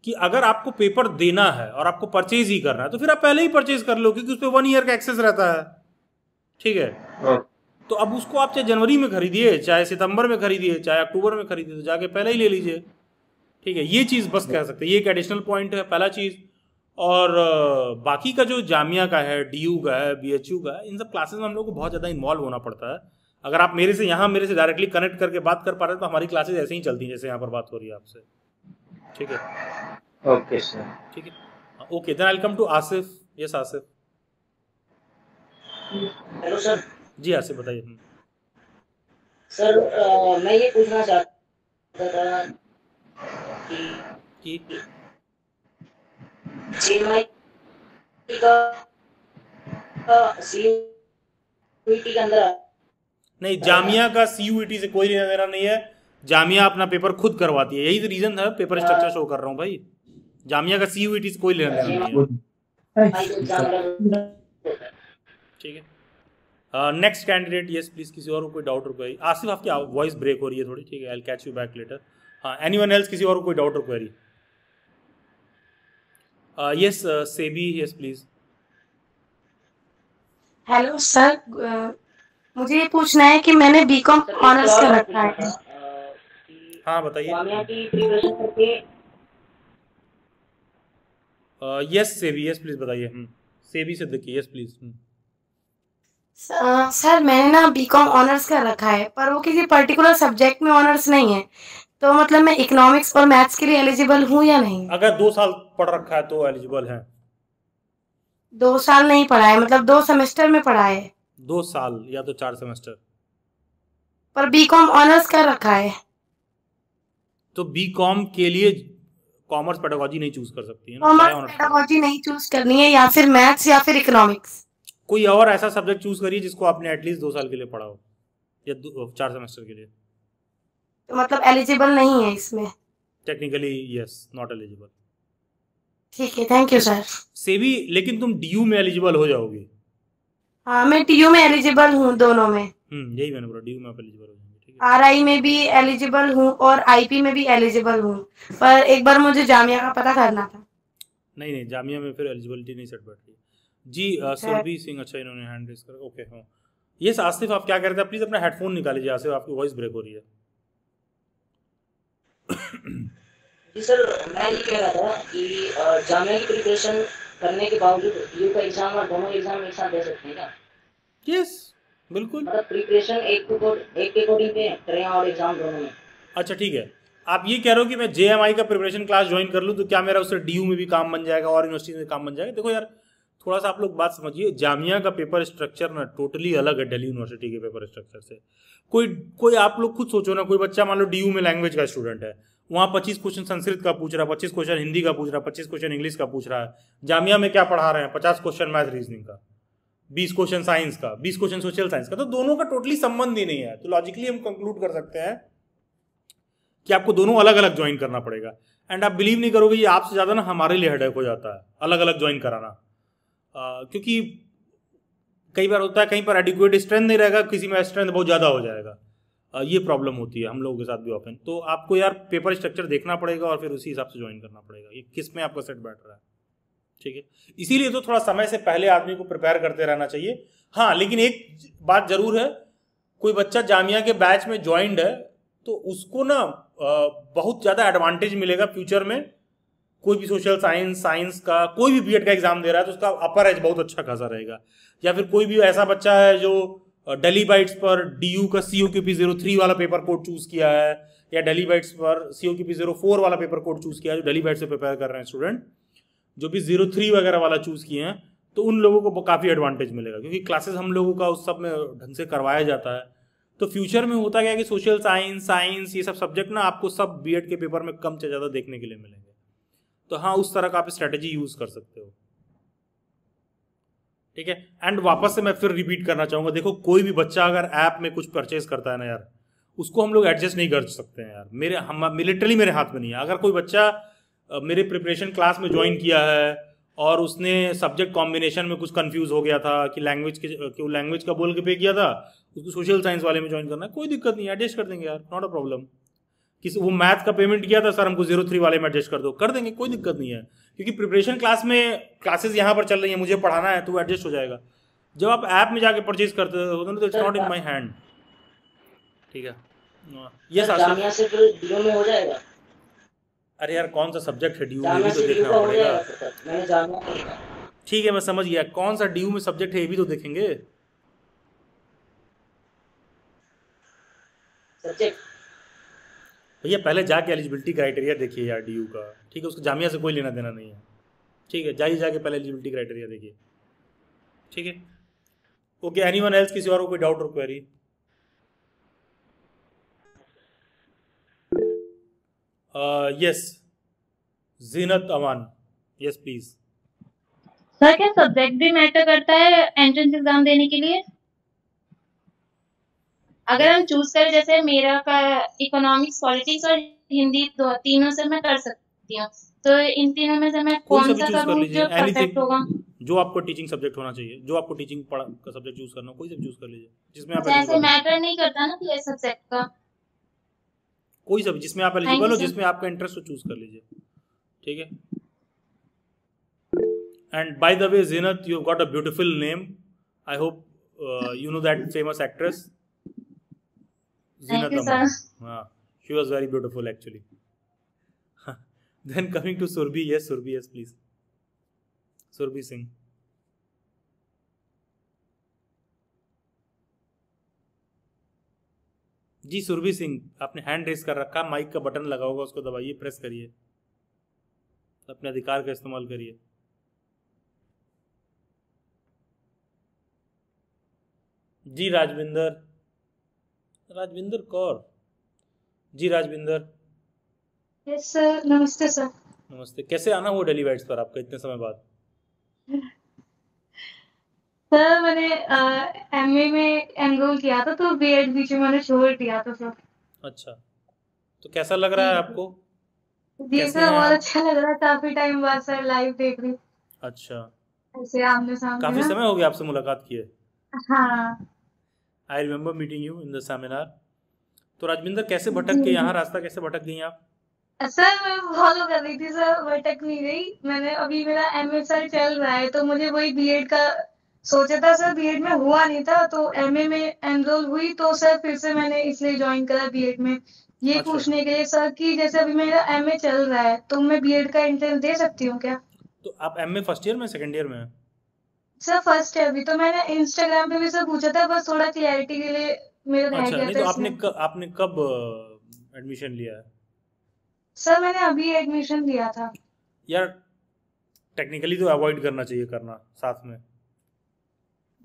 कि अगर आपको पेपर देना है और आपको परचेज ही करना है तो फिर आप पहले ही परचेज कर लो क्योंकि उस पर वन ईयर का एक्सेस रहता है ठीक है हाँ। तो अब उसको आप चाहे जनवरी में खरीदिए चाहे सितंबर में खरीदिए चाहे अक्टूबर में खरीदिए तो जाके पहले ही ले लीजिए ठीक है ये चीज़ बस कह सकते हैं ये एक एडिशनल पॉइंट है पहला चीज़ और बाकी का जो जामिया का है डी का है बी का है इन सब क्लासेस में हम लोग को बहुत ज़्यादा इन्वॉल्व होना पड़ता है अगर आप मेरे से यहाँ मेरे से डायरेक्टली कनेक्ट करके बात कर पा रहे हैं तो हमारी क्लासेस ऐसे ही चलती हैं जैसे यहाँ पर बात हो रही है आपसे ठीक है ओके सर ठीक है okay then welcome to Asif yes Asif hello sir ji Asif बताइए सर हम्म। आ, मैं ये पूछना चाहता था कि, कि नहीं जामिया का सी टी से कोई लेना देना नहीं है जामिया अपना पेपर खुद करवाती है यही तो रीजन है पेपर स्ट्रक्चर शो कर रहा हूँ भाई जामिया का सी टी से कोई लेना देना नहीं तो है ठीक है नेक्स्ट कैंडिडेट यस प्लीज किसी और को कोई डाउट रुकवाई आसिफ आपकी वॉइस ब्रेक हो रही है थोड़ी ठीक है I catch you back later हाँ एनी वन एल्स किसी और को कोई डाउट रुकवाई query yes Sebi yes please hello sir मुझे ये पूछना है कि मैंने बीकॉम ऑनर्स कर रखा है हाँ बताइए यस सेबी यस प्लीज बताइए सेबी हम्म, Siddiqui yes please hmm sir मैंने ना बीकॉम ऑनर्स कर रखा है पर वो किसी पर्टिकुलर सब्जेक्ट में ऑनर्स नहीं है तो मतलब मैं इकोनॉमिक्स और मैथ्स के लिए एलिजिबल हूँ या नहीं अगर दो साल पढ़ रखा है तो एलिजिबल है दो साल नहीं पढ़ा है मतलब दो सेमेस्टर में पढ़ा है दो साल या तो चार सेमेस्टर पर बीकॉम ऑनर्स कर रखा है तो बीकॉम के लिए कॉमर्स पेडागोजी नहीं चूज कर सकती है कॉमर्स पेडागोजी नहीं चूज करनी है या फिर मैथ्स या फिर इकोनॉमिक्स कोई और ऐसा सब्जेक्ट चूज करिए जिसको आपने एटलीस्ट दो साल के लिए पढ़ा हो या चार सेमेस्टर के लिए तो मतलब एलिजिबल नहीं है इसमें टेक्निकली यस नॉट एलिजिबल ठीक है थैंक यू सर सेवी लेकिन तुम डीयू में एलिजिबल हो जाओगे हाँ मैं टीयू में एलिजिबल हूँ दोनों में हम्म यही मैंने बोला डीयू में एलिजिबल हो आर आई में भी एलिजिबल हूँ और आईपी में भी एलिजिबल हूँ पर एक बार मुझे जामिया का पता करना था नहीं नहीं जामिया में फिर एलिजिबिलिटी नहीं सेट बैठ जी सुरभि सिंह अच्छा इन्होंने हैंड रेस कर ओके हाँ ये आसिफ आप क्या कह रहे थे प्लीज अपना हेडफोन निकाल लीजिए आसिफ आपकी वॉइस ब्रेक हो रही है जी सर मैं ये कह रहा था कि जामिया की प्रिपरेशन करने के बावजूद यू का एग्जाम और दोनों एग्जाम एक साथ दे सकते हैं क्या यस बिल्कुल मतलब प्रिपरेशन एक को एक के अकॉर्डिंग पे करें और एग्जाम दोनों में अच्छा ठीक है आप ये कह रहे हो कि मैं जे का प्रिपरेशन क्लास ज्वाइन कर लूँ तो क्या मेरा उससे डी में भी काम बन जाएगा और यूनिवर्सिटी में काम बन जाएगा देखो यार थोड़ा सा आप लोग बात समझिए जामिया का पेपर स्ट्रक्चर ना टोटली अलग है दिल्ली यूनिवर्सिटी के पेपर स्ट्रक्चर से कोई कोई आप लोग खुद सोचो ना कोई बच्चा मान लो डी में लैंग्वेज का स्टूडेंट है वहाँ पच्चीस क्वेश्चन संस्कृत का पूछ रहा है पच्चीस क्वेश्चन हिंदी का पूछ रहा है पच्चीस क्वेश्चन इंग्लिश का पूछ रहा है जामिया में क्या पढ़ा रहे हैं पचास क्वेश्चन मैथ रीजनिंग का बीस क्वेश्चन साइंस का बीस क्वेश्चन सोशल साइंस का तो दोनों का टोटली संबंध ही नहीं है तो लॉजिकली हम कंक्लूड कर सकते हैं कि आपको दोनों अलग अलग ज्वाइन करना पड़ेगा एंड आप बिलीव नहीं करोगे ये आपसे ज़्यादा ना हमारे लिए हेडेक हो जाता है अलग अलग ज्वाइन कराना क्योंकि कई बार होता है कहीं पर एडिकुएट स्ट्रेंथ नहीं रहेगा किसी में स्ट्रेंथ बहुत ज़्यादा हो जाएगा ये प्रॉब्लम होती है हम लोगों के साथ भी ऑफन तो आपको यार पेपर स्ट्रक्चर देखना पड़ेगा और फिर उसी हिसाब से ज्वाइन करना पड़ेगा ये किस में आपका सेट बैठ रहा है ठीक है इसीलिए तो थोड़ा समय से पहले आदमी को प्रिपेयर करते रहना चाहिए हाँ लेकिन एक बात जरूर है कोई बच्चा जामिया के बैच में ज्वाइंड है तो उसको ना बहुत ज़्यादा एडवांटेज मिलेगा फ्यूचर में कोई भी सोशल साइंस साइंस का कोई भी बीएड का एग्जाम दे रहा है तो उसका अपर एज बहुत अच्छा खासा रहेगा या फिर कोई भी ऐसा बच्चा है जो डेली बाइट्स पर डी यू का C O Q P zero three वाला पेपर कोड चूज किया है या डेली बाइट्स पर C O Q P zero four वाला पेपर कोड चूज किया है जो डेली बाइट से प्रिपेयर कर रहे हैं स्टूडेंट जो भी जीरो थ्री वगैरह वाला चूज किए हैं तो उन लोगों को काफ़ी एडवांटेज मिलेगा क्योंकि क्लासेस हम लोगों का उस सब में ढंग से करवाया जाता है तो फ्यूचर में होता क्या है कि सोशल साइंस साइंस ये सब सब्जेक्ट ना आपको सब बीएड के पेपर में कम से ज़्यादा देखने के लिए मिलेंगे तो हाँ उस तरह का आप स्ट्रेटेजी यूज कर सकते हो ठीक है एंड वापस से मैं फिर रिपीट करना चाहूंगा देखो कोई भी बच्चा अगर ऐप में कुछ परचेज करता है ना यार उसको हम लोग एडजस्ट नहीं कर सकते हैं यार मेरे हम लिटरली मेरे हाथ में नहीं है अगर कोई बच्चा मेरे प्रिपरेशन क्लास में ज्वाइन किया है और उसने सब्जेक्ट कॉम्बिनेशन में कुछ कंफ्यूज हो गया था कि लैंग्वेज के लैंग्वेज का बोल के पे किया था उसको सोशल साइंस वाले में ज्वाइन करना कोई दिक्कत नहीं एडजस्ट कर देंगे यार नॉट अ प्रॉब्लम किस वो मैथ का पेमेंट किया था सर हमको जीरो थ्री वाले में एडजस्ट कर दो कर देंगे कोई दिक्कत नहीं है क्योंकि प्रिपरेशन क्लास में क्लासेस यहाँ पर चल रही है मुझे पढ़ाना है तो वो एडजस्ट हो जाएगा जब आप ऐप में जाके परचेज करते हो तो it's not in my hand ठीक है हाँ। हो जाएगा अरे यार कौन सा सब्जेक्ट है डीओ में भी तो देखना पड़ेगा ठीक है मैं समझ गया कौन सा डीओ में सब्जेक्ट है ये भी तो देखेंगे सब्जेक्ट भैया पहले जाके एलिजिबिलिटी क्राइटेरिया देखिए यार डी का ठीक है उसको जामिया से कोई लेना देना नहीं है ठीक है जाइए जाके पहले एलिजिबिलिटी क्राइटेरिया देखिए ठीक है ओके एनी वन एल्स किसी और कोई डाउट और query yes Zeenat Aman yes please sir क्या सब्जेक्ट भी मैटर करता है एंट्रेंस एग्जाम देने के लिए अगर हम चूज कर जैसे मेरा का इकोनॉमिक्स पॉलिटिक्स और हिंदी दो तीनों से मैं कर सकती हूँ तो इन तीनों में से मैं कौन सा करूँ जो परफेक्ट होगा जो आपको टीचिंग सब्जेक्ट होना चाहिए जो आपको टीचिंग पढ़ा का सब्जेक्ट चूज करना कोई सब चूज कर लीजिए जिसमें आप जैसे मैटर नहीं करता ना ये सब्जेक्ट का कोई सब जिसमें आप एलिजिबल हो जिसमें आपका इंटरेस्ट हो चूज कर लीजिए ठीक है and by the way Zeenat you have got a beautiful name I hope you know that famous actress Zinat Amma. Thank you, sir. Wow. She was very beautiful actually. then coming to Surbi, yes, Surbi, yes, please. Surbi Singh. जी सुरभि सिंह आपने hand race कर रखा mic का button लगा होगा उसको दबाइए press करिए अपने अधिकार का इस्तेमाल करिए जी राजविंदर राजविंदर कौर जी राजविंदर यस सर नमस्ते सर नमस्ते कैसे आना हुआ डेली वाइट्स पर आपका इतने समय बाद सर मैंने एमए में एनरोल किया था तो बीएड बीच में मैंने छोड़ दिया था सर अच्छा तो कैसा लग रहा है आपको जी सर बहुत अच्छा लग रहा है काफी टाइम बाद सर लाइव देख रही अच्छा ऐसे आमने सामने काफी समय हो गया आपसे मुलाकात किए हाँ I remember meeting you in the seminar तो राजविंदर कैसे भटक के हम्म। यहाँ रास्ता कैसे भटक गई आप सर मैं फॉलो कर रही थी सर भटक नहीं गई मैंने अभी मेरा एम एड सर चल रहा है तो मुझे वही बीएड का सोचा था सर बीएड में हुआ नहीं था तो एमए में एनरोल हुई तो सर फिर से मैंने इसलिए ज्वाइन करा बीएड में ये अच्छा। पूछने के लिए सर कि जैसे अभी मेरा एमए चल रहा है तो मैं बीएड का एंट्रेंस दे सकती हूँ क्या तो आप एमए फर्स्ट ईयर में सेकेंड ईयर में है? सर फर्स्ट है अभी तो मैंने इंस्टाग्राम पे भी सर पूछा था बस थोड़ा क्लियरिटी के लिए मेरे रह अच्छा, नहीं तो आपने क, आपने कब एडमिशन लिया है सर मैंने अभी एडमिशन लिया था यार टेक्निकली तो अवॉइड करना चाहिए करना साथ में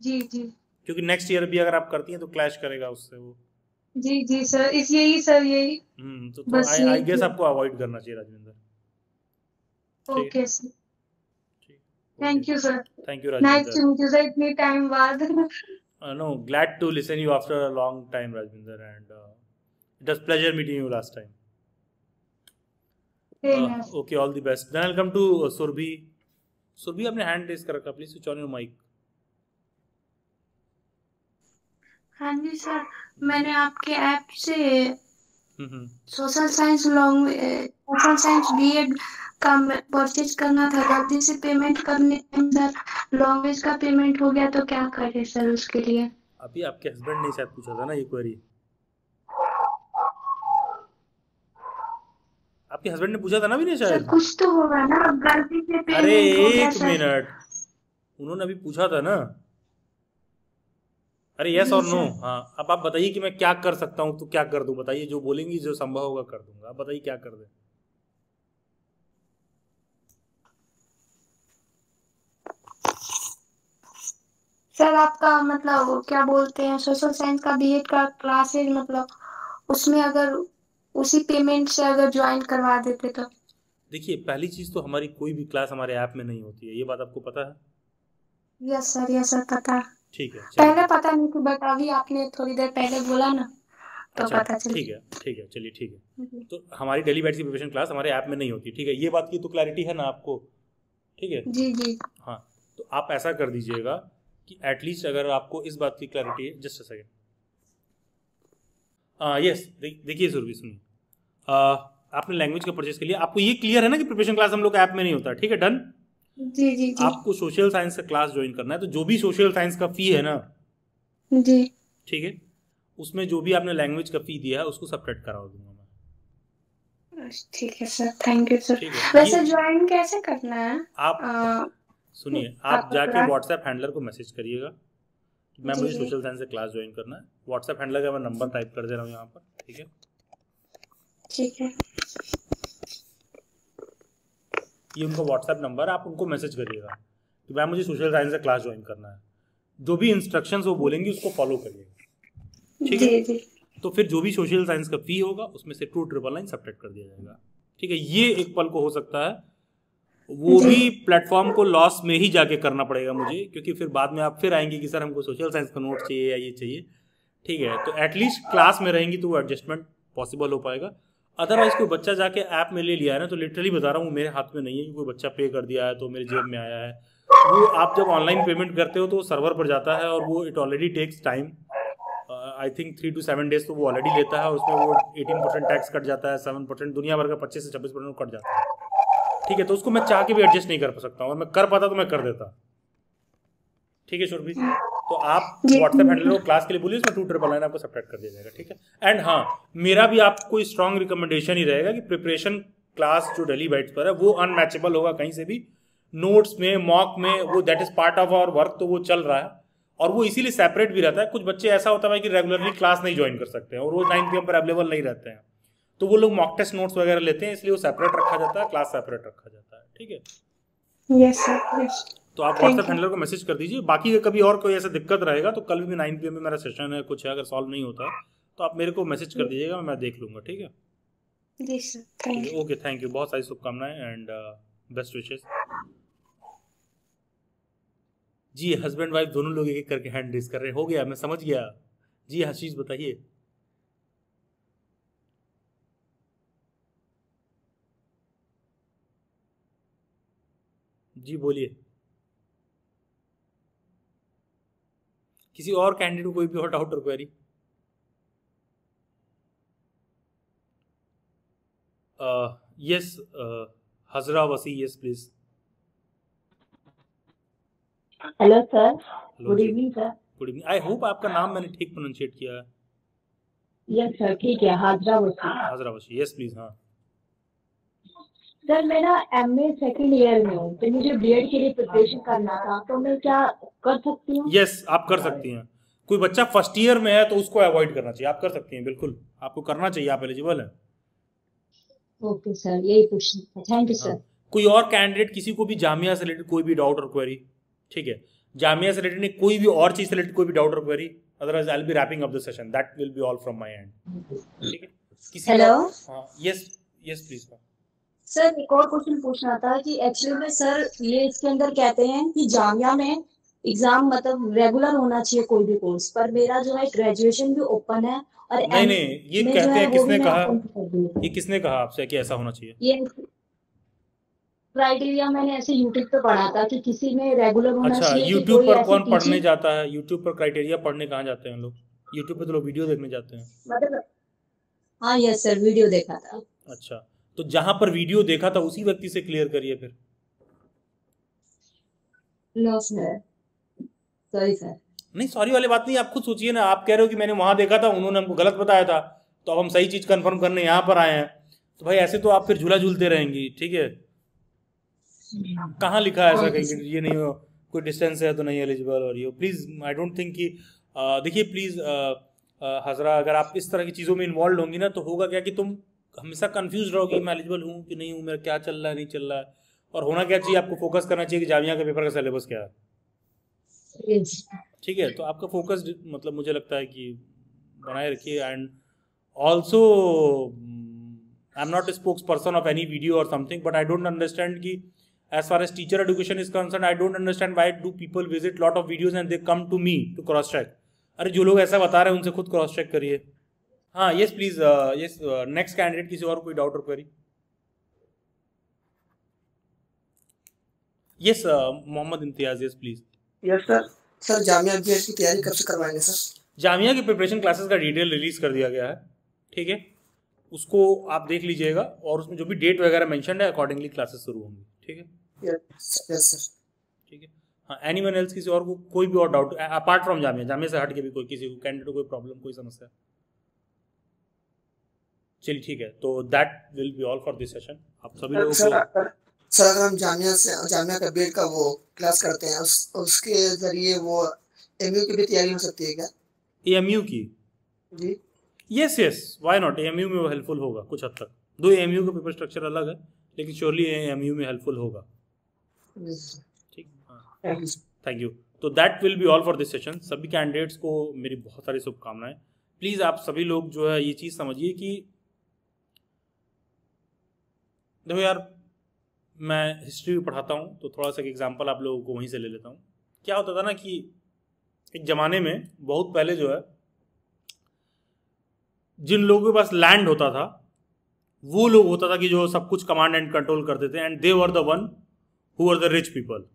जी जी क्योंकि नेक्स्ट ईयर भी अगर आप करती हैं तो क्लैश करेगा उससे वो जी जी सर इस यही सर यही हम्म तो आई तो गेस आपको अवॉइड करना चाहिए Rajendra okay sir thank you sir thank you Rajendra nice to meet you sir इतने टाइम बाद no glad to listen you after a long time Rajendra and it was pleasure meeting you last time uh, okay all the best then i'll come to uh, surbhi surbhi apne hand raise kar rakha please switch on your mic हाँ जी sir मैंने आपके app से social science long social science BEd का purchase करना था गलती से payment करने सर लॉन्गेज का पेमेंट हो गया तो क्या करें सर उसके लिए अभी आपके हस्बैंड ने शायद पूछा था ना ये क्वेरी आपके हस्बैंड ने पूछा था ना भी नहीं शायद कुछ तो होगा ना गलती से अरे एक मिनट उन्होंने अभी पूछा था ना अरे यस और नो हाँ अब आप बताइए कि मैं क्या कर सकता हूँ तो क्या कर दूँ बताइए जो बोलेंगी जो संभव होगा कर दूंगा आप बताइए क्या कर दें सर आपका मतलब क्या बोलते हैं सोशल साइंस का बीएड का क्लासेज मतलब उसमें अगर उसी पेमेंट से अगर ज्वाइन करवा देते तो देखिए पहली चीज तो हमारी कोई भी क्लास हमारे ऐप में नहीं होती है ये बात आपको पता है यस सर यस सर पता ठीक है पहले पता नहीं थी बट अभी आपने थोड़ी देर पहले बोला ना तो अच्छा, पता चली ठीक है ठीक है चलिए ठीक है तो हमारी डेली बैट की प्रिपरेशन क्लास हमारे ऐप में नहीं होती ठीक है ये बात की तो क्लैरिटी है ना आपको ठीक है जी जी हाँ तो आप ऐसा कर दीजिएगा कि एटलीस्ट अगर आपको इस बात की क्लैरिटी है जस्ट अ सेकेंड यस देखिए सुरभि सुनिए uh, आपने लैंग्वेज का परचेज के लिए आपको ये क्लियर है ना कि प्रिपरेशन क्लास हम लोग ऐप में नहीं होता ठीक है डन जी जी आपको सोशल साइंस का क्लास ज्वाइन करना है तो जो भी सोशल साइंस का फी है ना जी ठीक है उसमें जो भी आपने लैंग्वेज का फी दिया है उसको सब्ट्रैक्ट करा दूंगा मैं ठीक है सर थैंक यू सर वैसे ज्वाइन कैसे करना है आप आ... Uh, सुनिए *laughs* आप जाके व्हाट्सएप हैंडलर को मैसेज करिएगा मैं मुझे सोशल साइंस से क्लास ज्वाइन करना है व्हाट्सएप हैंडलर का मैं नंबर टाइप कर दे रहा हूँ यहाँ पर ठीक है ठीक है ये उनका व्हाट्सएप नंबर आप उनको मैसेज करिएगा कि मैं मुझे सोशल साइंस से क्लास ज्वाइन करना है जो भी इंस्ट्रक्शन वो बोलेंगी उसको फॉलो करिएगा ठीक है तो फिर जो भी सोशल साइंस का फी होगा उसमें से टू ट्रिपल नाइन सब्ट्रैक्ट कर दिया जाएगा ठीक है ये एक पल को हो सकता है वो भी प्लेटफॉर्म को लॉस में ही जाके करना पड़ेगा मुझे क्योंकि फिर बाद में आप फिर आएंगे कि सर हमको सोशल साइंस का नोट चाहिए या ये चाहिए ठीक है तो एटलीस्ट क्लास में रहेंगी तो वो एडजस्टमेंट पॉसिबल हो पाएगा अदरवाइज कोई बच्चा जाके ऐप में ले लिया है ना तो लिटरली बता रहा हूँ मेरे हाथ में नहीं है कि कोई बच्चा पे कर दिया है तो मेरे जेब में आया है वो आप जब ऑनलाइन पेमेंट करते हो तो सर्वर पर जाता है और वो it already takes time I think three two seven days तो वो ऑलरेडी लेता है उसमें वो एटीन परसेंट टैक्स कट जाता है सेवन परसेंट दुनिया भर का पच्चीस से छब्बीस परसेंट कट जाता है ठीक है तो उसको मैं चाह के भी एडजस्ट नहीं कर सकता हूँ और मैं कर पाता तो मैं कर देता ठीक है शुरभि तो आप व्हाट्सएप हैंडल को क्लास के लिए बोलिए इसमें टू ट्रिपल लाइन आपको सेपरेट कर दिया जाएगा ठीक है एंड हाँ मेरा भी आपको स्ट्रॉन्ग रिकमेंडेशन ही रहेगा कि प्रिपरेशन क्लास जो डेली बाइट्स पर है वो अनमैचेबल होगा कहीं से भी नोट्स में मॉक में वो that is part of our work तो वो चल रहा है और वो इसीलिए सेपरेट भी रहता है कुछ बच्चे ऐसा होता है कि रेगुलरली क्लास नहीं ज्वाइन कर सकते हैं और वो नाइन पी पर अवेलेबल नहीं रहते हैं तो वो लोग मॉक टेस्ट नोट्स वगैरह लेते हैं इसलिए वो सेपरेट रखा जाता है क्लास सेपरेट रखा जाता है ठीक है यस सर तो आप व्हाट्सएप हैंडलर को मैसेज कर दीजिए बाकी अगर कभी और कोई ऐसा दिक्कत रहेगा तो कल भी नाइन पी में मेरा सेशन है कुछ है अगर सॉल्व नहीं होता तो आप मेरे को मैसेज कर दीजिएगा मैं देख लूंगा ठीक है ओके थैंक यू बहुत सारी शुभकामनाएं and best Vishesh ji husband wife दोनों लोग एक एक करके हैंड रेस कर रहे हो गया मैं समझ गया जी आशीष हाँ, बताइए जी बोलिए किसी और कैंडिडेट कोई भी हॉट आउट और query yes Hajra Wasi yes please hello sir good evening sir good evening I hope आपका नाम मैंने ठीक प्रोनाउंशिएट किया है यस सर ठीक है हाजरा वसी हाजरा वसी यस प्लीज हाँ सर मैं ना एम ए सेकेंड ईयर में हूँ तो मुझे बी के लिए प्रिपरेशन करना था तो मैं क्या कर सकती हूँ यस yes, आप कर सकती हैं कोई बच्चा फर्स्ट ईयर में है तो उसको अवॉइड करना चाहिए आप कर सकती हैं बिल्कुल आपको करना चाहिए आप एलिजिबल है ओके सर यही पूछना थैंक यू सर कोई और कैंडिडेट किसी को भी जामिया से रिलेटेड कोई भी डाउट और क्वेरी ठीक है जामिया से रिलेटेड कोई भी और चीज से रिलेटेड कोई भी डाउट और query otherwise I will be wrapping up the session that will be all from my end ठीक है किसी hello yes yes please ma'am sir एक और क्वेश्चन पूछना था कि एक्चुअली में सर ये इसके अंदर कहते हैं कि जामिया में एग्जाम मतलब रेगुलर होना चाहिए कोई भी कोर्स पर मेरा जो है ग्रेजुएशन भी ओपन है और नहीं नहीं ये कहते हैं है, किसने कहा ये किसने कहा आपसे कि ऐसा होना चाहिए ये क्राइटेरिया मैंने ऐसे यूट्यूब पे पढ़ा था कि किसी में रेगुलर होना अच्छा, चाहिए यूट्यूब पर कौन पढ़ने जाता है यूट्यूब पर क्राइटेरिया पढ़ने कहाँ जाते हैं लोग यूट्यूब पे तो लोग वीडियो देखने जाते हैं मतलब हाँ यस सर वीडियो देखा था अच्छा तो जहां पर वीडियो देखा था उसी व्यक्ति से क्लियर करिए फिर सॉरी नहीं सॉरी वाली बात नहीं आप खुद सोचिए ना आप कह रहे हो कि मैंने वहां देखा था उन्होंने हमको गलत बताया था तो अब हम सही चीज कंफर्म करने यहाँ पर आए हैं तो भाई ऐसे तो आप फिर झूला झूलते रहेंगी ठीक है कहाँ लिखा है ऐसा कहीं ये नहीं हो कोई डिस्टेंस है तो नहीं एलिजिबल और ये प्लीज़ आई डोंट थिंक कि देखिए प्लीज़ हजरा अगर आप इस तरह की चीज़ों में इन्वॉल्व होंगी ना तो होगा क्या कि तुम हमेशा कन्फ्यूज रहोगी मैं एलिजिबल हूँ कि नहीं हूँ मेरा क्या चल रहा है नहीं चल रहा है और होना क्या चाहिए आपको फोकस करना चाहिए कि जामिया के पेपर का सिलेबस क्या है ठीक है तो आपका फोकस मतलब मुझे लगता है कि बनाए रखिए and also I am not spokesperson of any video और something but I don't understand कि as far as teacher education is concern I don't understand why do people visit lot of videos and they come to me to cross check अरे जो लोग ऐसा बता रहे हैं उनसे खुद क्रॉस चेक करिए हाँ yes please yes next candidate किसी और कोई डाउट और query yes Mohammad Imtiaz yes please yes sir sir Jamia की तैयारी कब से करवाएंगे सर जामिया की प्रिपरेशन क्लासेस का डिटेल रिलीज कर दिया गया है ठीक है उसको आप देख लीजिएगा और उसमें जो भी डेट वगैरह मेंशन है अकॉर्डिंगली क्लासेस शुरू होंगी ठीक है यस सर ठीक है हाँ एनी वन एल्स किसी और को कोई भी और doubt apart from Jamia Jamia से हट के भी कोई किसी को कैंडिडेट को कोई प्रॉब्लम कोई समस्या चलिए ठीक है तो that will be all for this session आप सभी लोगों को सर अगर हम जामिया से जामिया का बेड का वो क्लास करते हैं उस उसके जरिए वो एमयू की भी तैयारी हो सकती है क्या एमयू की जी yes yes why not MU में वो हेल्पफुल होगा कुछ हद तक दो एमयू का पेपर स्ट्रक्चर अलग है लेकिन श्योरली एमयू में हेल्पफुल होगा ठीक थैंक हाँ। यू तो that will be all for this session सभी कैंडिडेट्स को मेरी बहुत सारी शुभकामनाएं प्लीज़ आप सभी लोग जो है ये चीज़ समझिए कि देखो यार मैं हिस्ट्री भी पढ़ाता हूँ तो थोड़ा सा एक एग्जाम्पल आप लोगों को वहीं से ले लेता हूँ क्या होता था ना कि एक ज़माने में बहुत पहले जो है जिन लोगों के पास लैंड होता था वो लोग होता था कि जो सब कुछ कमांड एंड कंट्रोल करते थे and they were the one who are the rich people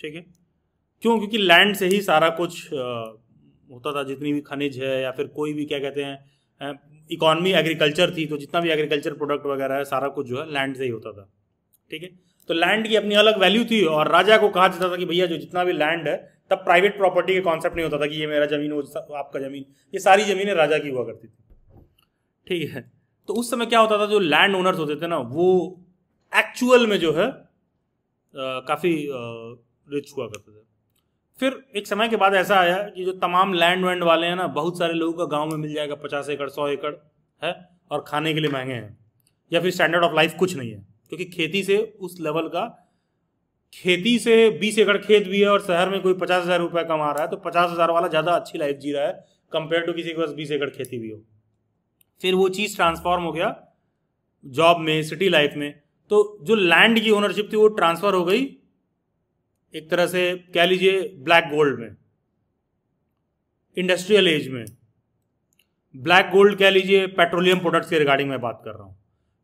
ठीक है क्यों क्योंकि लैंड से ही सारा कुछ होता था जितनी भी खनिज है या फिर कोई भी क्या कहते हैं इकोनॉमी एग्रीकल्चर थी तो जितना भी एग्रीकल्चर प्रोडक्ट वगैरह है सारा कुछ जो है लैंड से ही होता था ठीक है तो लैंड की अपनी अलग वैल्यू थी और राजा को कहा जाता था कि भैया जो जितना भी लैंड है तब प्राइवेट प्रॉपर्टी के कॉन्सेप्ट नहीं होता था कि ये मेरा जमीन वो आपका जमीन ये सारी जमीनें राजा की हुआ करती थी ठीक है तो उस समय क्या होता था जो लैंड ओनर्स होते थे ना वो एक्चुअल में जो है काफ़ी रिच हुआ करते थे फिर एक समय के बाद ऐसा आया कि जो तमाम लैंड वैंड वाले हैं ना बहुत सारे लोगों का गांव में मिल जाएगा पचास एकड़ सौ एकड़ है और खाने के लिए महंगे हैं या फिर स्टैंडर्ड ऑफ लाइफ कुछ नहीं है क्योंकि खेती से उस लेवल का खेती से बीस एकड़ खेत भी है और शहर में कोई पचास हज़ार रुपया कमा रहा है तो पचास हज़ार वाला ज़्यादा अच्छी लाइफ जी रहा है कंपेयर टू किसी के पास बीस एकड़ खेती भी हो फिर वो चीज़ ट्रांसफॉर्म हो गया जॉब में सिटी लाइफ में तो जो लैंड की ओनरशिप थी वो ट्रांसफ़र हो गई एक तरह से कह लीजिए ब्लैक गोल्ड में इंडस्ट्रियल एज में ब्लैक गोल्ड कह लीजिए पेट्रोलियम प्रोडक्ट्स के रिगार्डिंग मैं बात कर रहा हूँ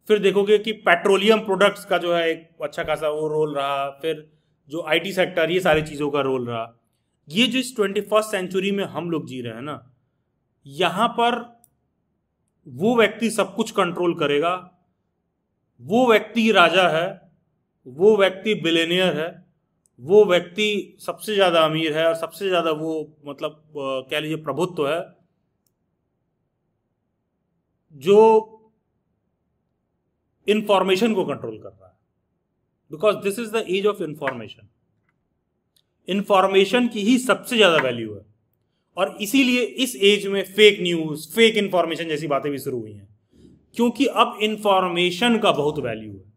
फिर देखोगे कि पेट्रोलियम प्रोडक्ट्स का जो है एक अच्छा खासा वो रोल रहा फिर जो आईटी सेक्टर ये सारी चीज़ों का रोल रहा ये जो इस ट्वेंटी फर्स्ट सेंचुरी में हम लोग जी रहे हैं ना यहाँ पर वो व्यक्ति सब कुछ कंट्रोल करेगा वो व्यक्ति राजा है वो व्यक्ति बिलेनियर है वो व्यक्ति सबसे ज़्यादा अमीर है और सबसे ज़्यादा वो मतलब कह लीजिए प्रभुत्व है जो इंफॉर्मेशन को कंट्रोल कर रहा है because this is the age of information information की ही सबसे ज़्यादा वैल्यू है और इसीलिए इस एज में फेक न्यूज़ फेक इंफॉर्मेशन जैसी बातें भी शुरू हुई हैं क्योंकि अब इंफॉर्मेशन का बहुत वैल्यू है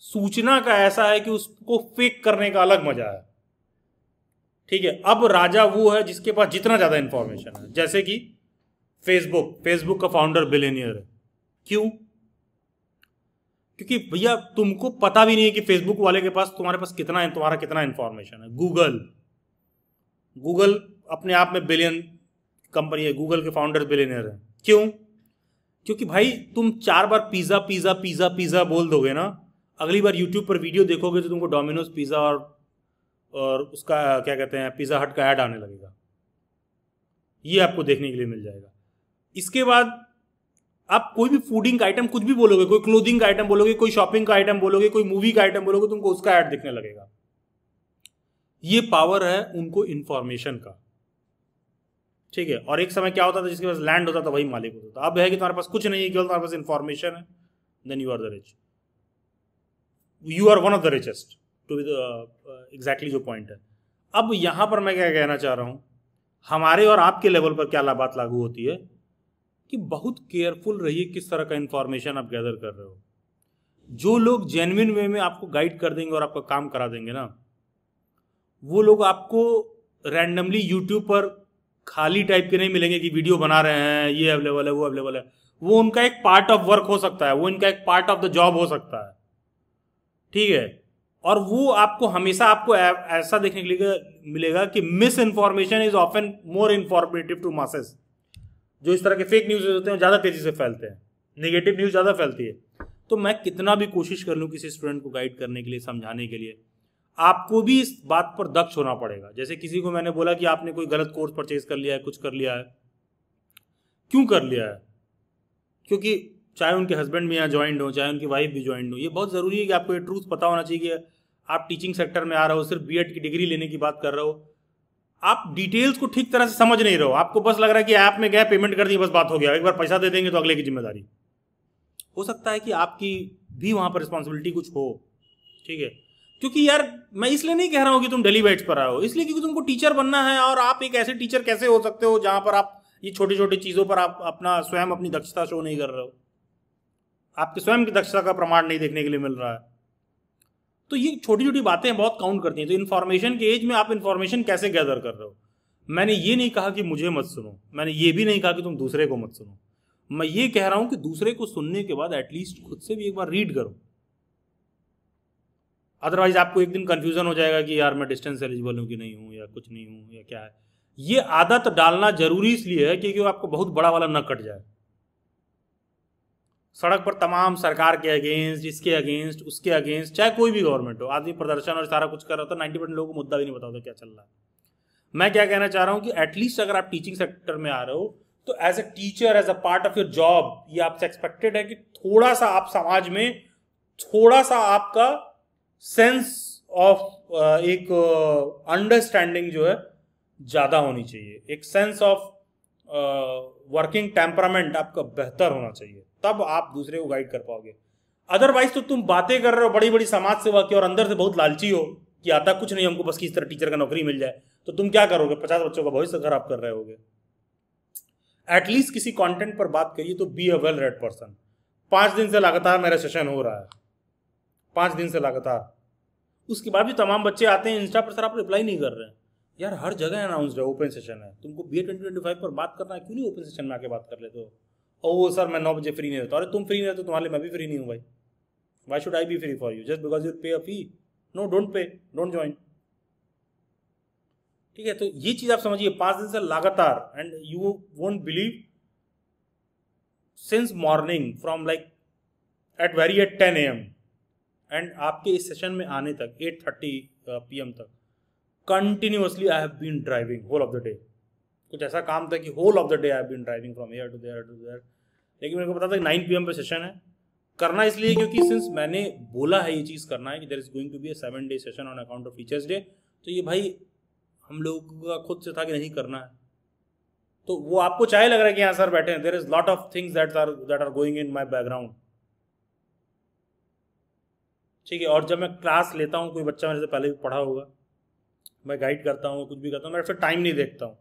सूचना का ऐसा है कि उसको फेक करने का अलग मजा है ठीक है अब राजा वो है जिसके पास जितना ज्यादा इंफॉर्मेशन है जैसे कि फेसबुक फेसबुक का फाउंडर बिलेनियर है क्यों क्योंकि भैया तुमको पता भी नहीं है कि फेसबुक वाले के पास तुम्हारे पास कितना है तुम्हारा कितना इंफॉर्मेशन है गूगल गूगल अपने आप में बिलियन कंपनी है गूगल के फाउंडर बिलियनियर है क्यों क्योंकि भाई तुम चार बार पिज्जा पिज्जा पिज्जा पिज्जा बोल दोगे ना अगली बार यूट्यूब पर वीडियो देखोगे तो तुमको डोमिनोज पिज़्ज़ा और और उसका क्या कहते हैं पिज़्ज़ा हट का ऐड आने लगेगा ये आपको देखने के लिए मिल जाएगा इसके बाद आप कोई भी फूडिंग का आइटम कुछ भी बोलोगे कोई क्लोथिंग का आइटम बोलोगे कोई शॉपिंग का आइटम बोलोगे कोई मूवी का आइटम बोलोगे तुमको उसका ऐड दिखने लगेगा ये पावर है उनको इंफॉर्मेशन का ठीक है और एक समय क्या होता था जिसके पास लैंड होता था वही मालिक होता था अब है कि तुम्हारे पास कुछ नहीं है केवल तुम्हारे पास इन्फॉर्मेशन है then you are the rich you are one of the richest to be exactly जो पॉइंट है अब यहाँ पर मैं क्या कहना चाह रहा हूँ हमारे और आपके लेवल पर क्या बात लागू होती है कि बहुत केयरफुल रहिए किस तरह का इन्फॉर्मेशन आप गैदर कर रहे हो जो लोग जेन्यन वे में आपको गाइड कर देंगे और आपका काम करा देंगे ना वो लोग आपको रैंडमली यूट्यूब पर खाली टाइप के नहीं मिलेंगे कि वीडियो बना रहे हैं ये अवेलेबल है वो अवेलेबल है वो उनका एक पार्ट ऑफ वर्क हो सकता है वो इनका एक पार्ट ऑफ द जॉब हो सकता है ठीक है और वो आपको हमेशा आपको ऐसा देखने के लिए मिलेगा कि misinformation is often more informative to masses जो इस तरह के फेक न्यूज होते हैं ज़्यादा तेजी से फैलते हैं नेगेटिव न्यूज़ ज़्यादा फैलती है तो मैं कितना भी कोशिश कर लूँ किसी स्टूडेंट को गाइड करने के लिए समझाने के लिए आपको भी इस बात पर दक्ष होना पड़ेगा जैसे किसी को मैंने बोला कि आपने कोई गलत कोर्स परचेज कर लिया है कुछ कर लिया है क्यों कर लिया है क्योंकि चाहे उनके हस्बैंड भी यहाँ ज्वाइंट हो चाहे उनकी वाइफ भी ज्वाइंट हो ये बहुत ज़रूरी है कि आपको ये ट्रूथ पता होना चाहिए कि आप टीचिंग सेक्टर में आ रहे हो सिर्फ बीएड की डिग्री लेने की बात कर रहे हो आप डिटेल्स को ठीक तरह से समझ नहीं रहे हो आपको बस लग रहा है कि ऐप में गया पेमेंट कर दी बस बात हो गया एक बार पैसा दे देंगे तो अगले की जिम्मेदारी हो सकता है कि आपकी भी वहाँ पर रिस्पॉन्सिबिलिटी कुछ हो ठीक है क्योंकि यार मैं इसलिए नहीं कह रहा हूँ कि तुम डेली बाइट्स पर आओ इसलिए क्योंकि तुमको टीचर बनना है और आप एक ऐसे टीचर कैसे हो सकते हो जहाँ पर आप ये छोटी छोटी चीज़ों पर आप अपना स्वयं अपनी दक्षता शो नहीं कर रहे हो आपके स्वयं की दक्षता का प्रमाण नहीं देखने के लिए मिल रहा है तो ये छोटी छोटी बातें बहुत काउंट करती हैं तो इन्फॉर्मेशन के एज में आप इन्फॉर्मेशन कैसे गैदर कर रहे हो मैंने ये नहीं कहा कि मुझे मत सुनो मैंने ये भी नहीं कहा कि तुम दूसरे को मत सुनो मैं ये कह रहा हूं कि दूसरे को सुनने के बाद एटलीस्ट खुद से भी एक बार रीड करो अदरवाइज आपको एक दिन कंफ्यूजन हो जाएगा कि यार मैं डिस्टेंस एलिजिबल हूं कि नहीं हूं या कुछ नहीं हूं या क्या है ये आदत डालना जरूरी इसलिए है क्योंकि आपको बहुत बड़ा वाला न कट जाए सड़क पर तमाम सरकार के अगेंस्ट इसके अगेंस्ट उसके अगेंस्ट चाहे कोई भी गवर्नमेंट हो आदमी प्रदर्शन और सारा कुछ कर रहा था नाइन्टी परसेंट लोगों को मुद्दा भी नहीं बताता क्या चल रहा है मैं क्या कहना चाह रहा हूँ कि एटलीस्ट अगर आप टीचिंग सेक्टर में आ रहे हो तो as a teacher as a part of your job ये आपसे एक्सपेक्टेड है कि थोड़ा सा आप समाज में थोड़ा सा आपका सेंस ऑफ एक अंडरस्टैंडिंग जो है ज़्यादा होनी चाहिए एक सेंस ऑफ वर्किंग टेम्परामेंट आपका बेहतर होना चाहिए तब आप दूसरे को गाइड कर पाओगे अदरवाइज तो तुम बातें कर रहे हो बड़ी बड़ी समाज सेवा की और अंदर से बहुत लालची हो कि आता कुछ नहीं हमको बस किस तरह टीचर का नौकरी मिल जाए तो तुम क्या करोगे पचास बच्चों का भविष्य खराब कर रहे होगे एटलीस्ट किसी कंटेंट पर बात करिए तो be a well read person पांच दिन से लगातार मेरा सेशन हो रहा है पांच दिन से लगातार उसके बाद भी तमाम बच्चे आते हैं इंस्टा पर सर आप रिप्लाई नहीं कर रहे हैं यार हर जगह अनाउंसड है ओपन सेशन है तुमको B A twenty twenty five पर बात करना है क्यों नहीं ओपन सेशन में आके बात कर लेते हो वो सर मैं नौ बजे फ्री नहीं रहता अरे तुम फ्री नहीं रहते तुम्हारे लिए मैं भी फ्री नहीं हूँ भाई why should I be free for you just because you pay a fee no don't pay don't join ठीक है तो ये चीज आप समझिए पांच दिन से लगातार and you won't believe since morning from like eight very eight ten AM and आपके इस सेशन में आने तक एट थर्टी पी एम तक continuously I have been driving whole of the day कुछ ऐसा काम था कि whole of the day I have been driving from here to there to there लेकिन मेरे को पता था कि नाइन पी पे सेशन है करना इसलिए क्योंकि सिंस मैंने बोला है ये चीज़ करना है कि there is going to be a seven day session on account of teachers day तो ये भाई हम लोगों का खुद से था कि नहीं करना है तो वो आपको चाहे लग रहा है कि यहाँ सर बैठे हैं there is lot of things that are that are going in my background ठीक है और जब मैं क्लास लेता हूँ कोई बच्चा मेरे से पहले भी पढ़ा होगा मैं गाइड करता हूँ कुछ भी करता हूँ मैं फिर टाइम नहीं देखता हूँ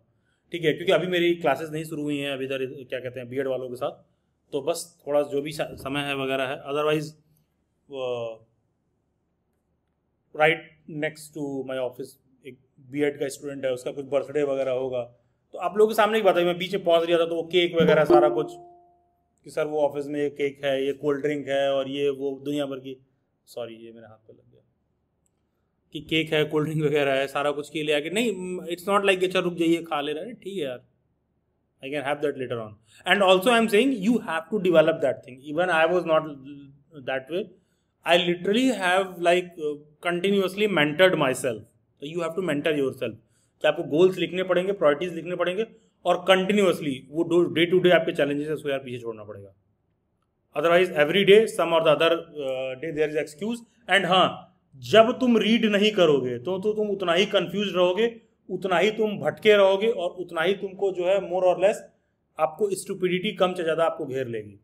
ठीक है क्योंकि अभी मेरी क्लासेस नहीं शुरू हुई हैं अभी इधर क्या कहते हैं बी वालों के साथ तो बस थोड़ा जो भी समय है वगैरह है otherwise right next to my office एक बीएड का स्टूडेंट है उसका कुछ बर्थडे वगैरह होगा तो आप लोगों के सामने ही बताइए मैं बीच में पहुंच गया था तो वो केक वगैरह सारा कुछ कि सर वो ऑफिस में ये केक है ये कोल्ड ड्रिंक है और ये वो दुनिया भर की सॉरी ये मेरे हाथ पे लग गया कि केक है कोल्ड ड्रिंक वगैरह है सारा कुछ के लिए आके नहीं इट्स नॉट लाइक अच्छा रुक जाइए खा ले रहा है ठीक है यार I can have that later on. And also, I'm saying you have to develop that thing. Even I was not that way. I literally have like uh, continuously mentored myself. So you have to mentor yourself. कि आपको goals लिखने पड़ेंगे priorities लिखने पड़ेंगे और continuously वो day to day आपके challenges है उसको यार पीछे छोड़ना पड़ेगा अदरवाइज एवरी डे सम और the other day there is excuse and हाँ जब तुम रीड नहीं करोगे तो, तो तुम उतना ही कंफ्यूज रहोगे उतना ही तुम भटके रहोगे और उतना ही तुमको जो है मोर और लेस आपको स्टूपिडिटी कम से ज़्यादा आपको घेर लेगी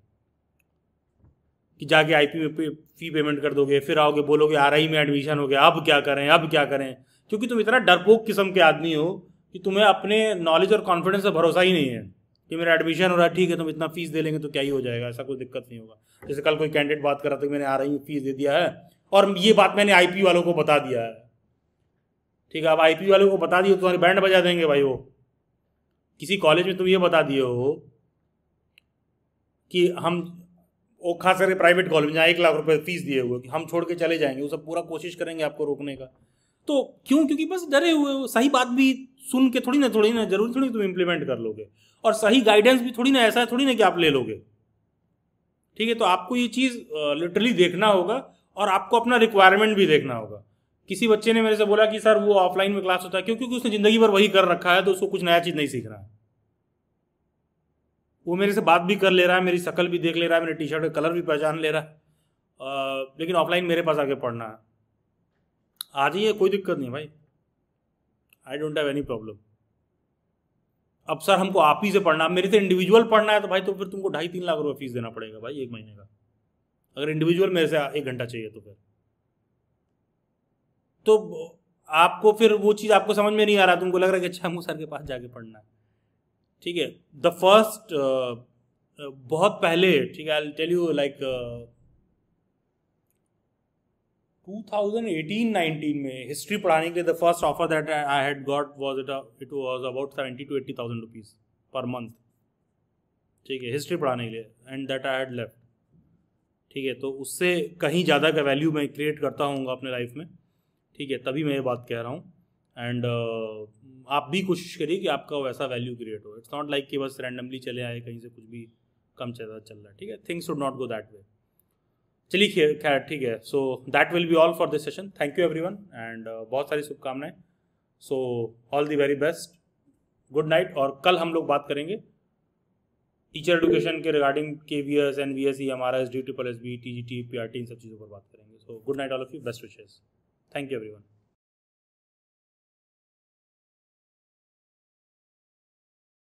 कि जाके आई पी फी पेमेंट कर दोगे फिर आओगे बोलोगे आर आई में एडमिशन हो गया अब क्या करें अब क्या करें क्योंकि तुम इतना डरपोक किस्म के आदमी हो कि तुम्हें अपने नॉलेज और कॉन्फिडेंस से भरोसा ही नहीं है कि मेरा एडमिशन हो रहा है ठीक है तुम इतना फीस दे लेंगे तो क्या ही हो जाएगा ऐसा कोई दिक्कत नहीं होगा जैसे कल कोई कैंडिडेट बात कर रहा था कि मैंने आ रही फीस दे दिया है और ये बात मैंने आई वालों को बता दिया है ठीक है आप आई वाले को बता दिए तुम्हारी बैंड बजा देंगे भाई वो किसी कॉलेज में तुम ये बता दिए हो कि हम वो खास करके प्राइवेट कॉलेज जहाँ एक लाख रुपए फीस दिए हुए कि हम छोड़ के चले जाएंगे वो सब पूरा कोशिश करेंगे आपको रोकने का तो क्यों क्योंकि बस डरे हुए हो सही बात भी सुन के थोड़ी ना थोड़ी ना जरूरी थोड़ी तुम इम्प्लीमेंट कर लोगे और सही गाइडेंस भी थोड़ी ना ऐसा है थोड़ी ना कि आप ले लोगे ठीक है तो आपको ये चीज़ लिटरली देखना होगा और आपको अपना रिक्वायरमेंट भी देखना होगा किसी बच्चे ने मेरे से बोला कि सर वो ऑफलाइन में क्लास होता है क्यों क्योंकि उसने जिंदगी भर वही कर रखा है तो उसको कुछ नया चीज नहीं सीख रहा है वो मेरे से बात भी कर ले रहा है मेरी शक्ल भी देख ले रहा है मेरे टी शर्ट का कलर भी पहचान ले रहा है लेकिन ऑफलाइन मेरे पास आके पढ़ना है आ जाइए कोई दिक्कत नहीं भाई I don't have any problem अब सर हमको आप ही से पढ़ना है मेरे से इंडिविजुअल पढ़ना है तो भाई तो फिर तुमको ढाई तीन लाख रुपये फीस देना पड़ेगा भाई एक महीने का अगर इंडिविजुअल मेरे से एक घंटा चाहिए तो फिर तो आपको फिर वो चीज़ आपको समझ में नहीं आ रहा तुमको लग रहा है कि अच्छा हमको सर के पास जाके पढ़ना है ठीक है द फर्स्ट uh, uh, बहुत पहले ठीक है आई टेल यू लाइक 2018-19 में हिस्ट्री पढ़ाने के लिए the first offer that I had got was it it was about seventy two eighty thousand rupees per month ठीक है हिस्ट्री पढ़ाने के लिए and that I had left ठीक है तो उससे कहीं ज़्यादा का वैल्यू मैं क्रिएट करता हूँ अपने लाइफ में ठीक है तभी मैं ये बात कह रहा हूँ एंड uh, आप भी कोशिश करिए कि आपका वैसा वैल्यू क्रिएट हो इट्स नॉट लाइक कि बस रैंडमली चले आए कहीं से कुछ भी कम चल चल रहा है ठीक है things should not go that way चलिए खैर ठीक है so that will be all for this session thank you everyone and बहुत सारी शुभकामनाएं so all the very best good night और कल हम लोग बात करेंगे टीचर एडुकेशन के regarding K V S N V S E M R S D triple S B T G T P R T इन सब चीज़ों पर बात करेंगे so good night all of you best wishes Thank you, everyone.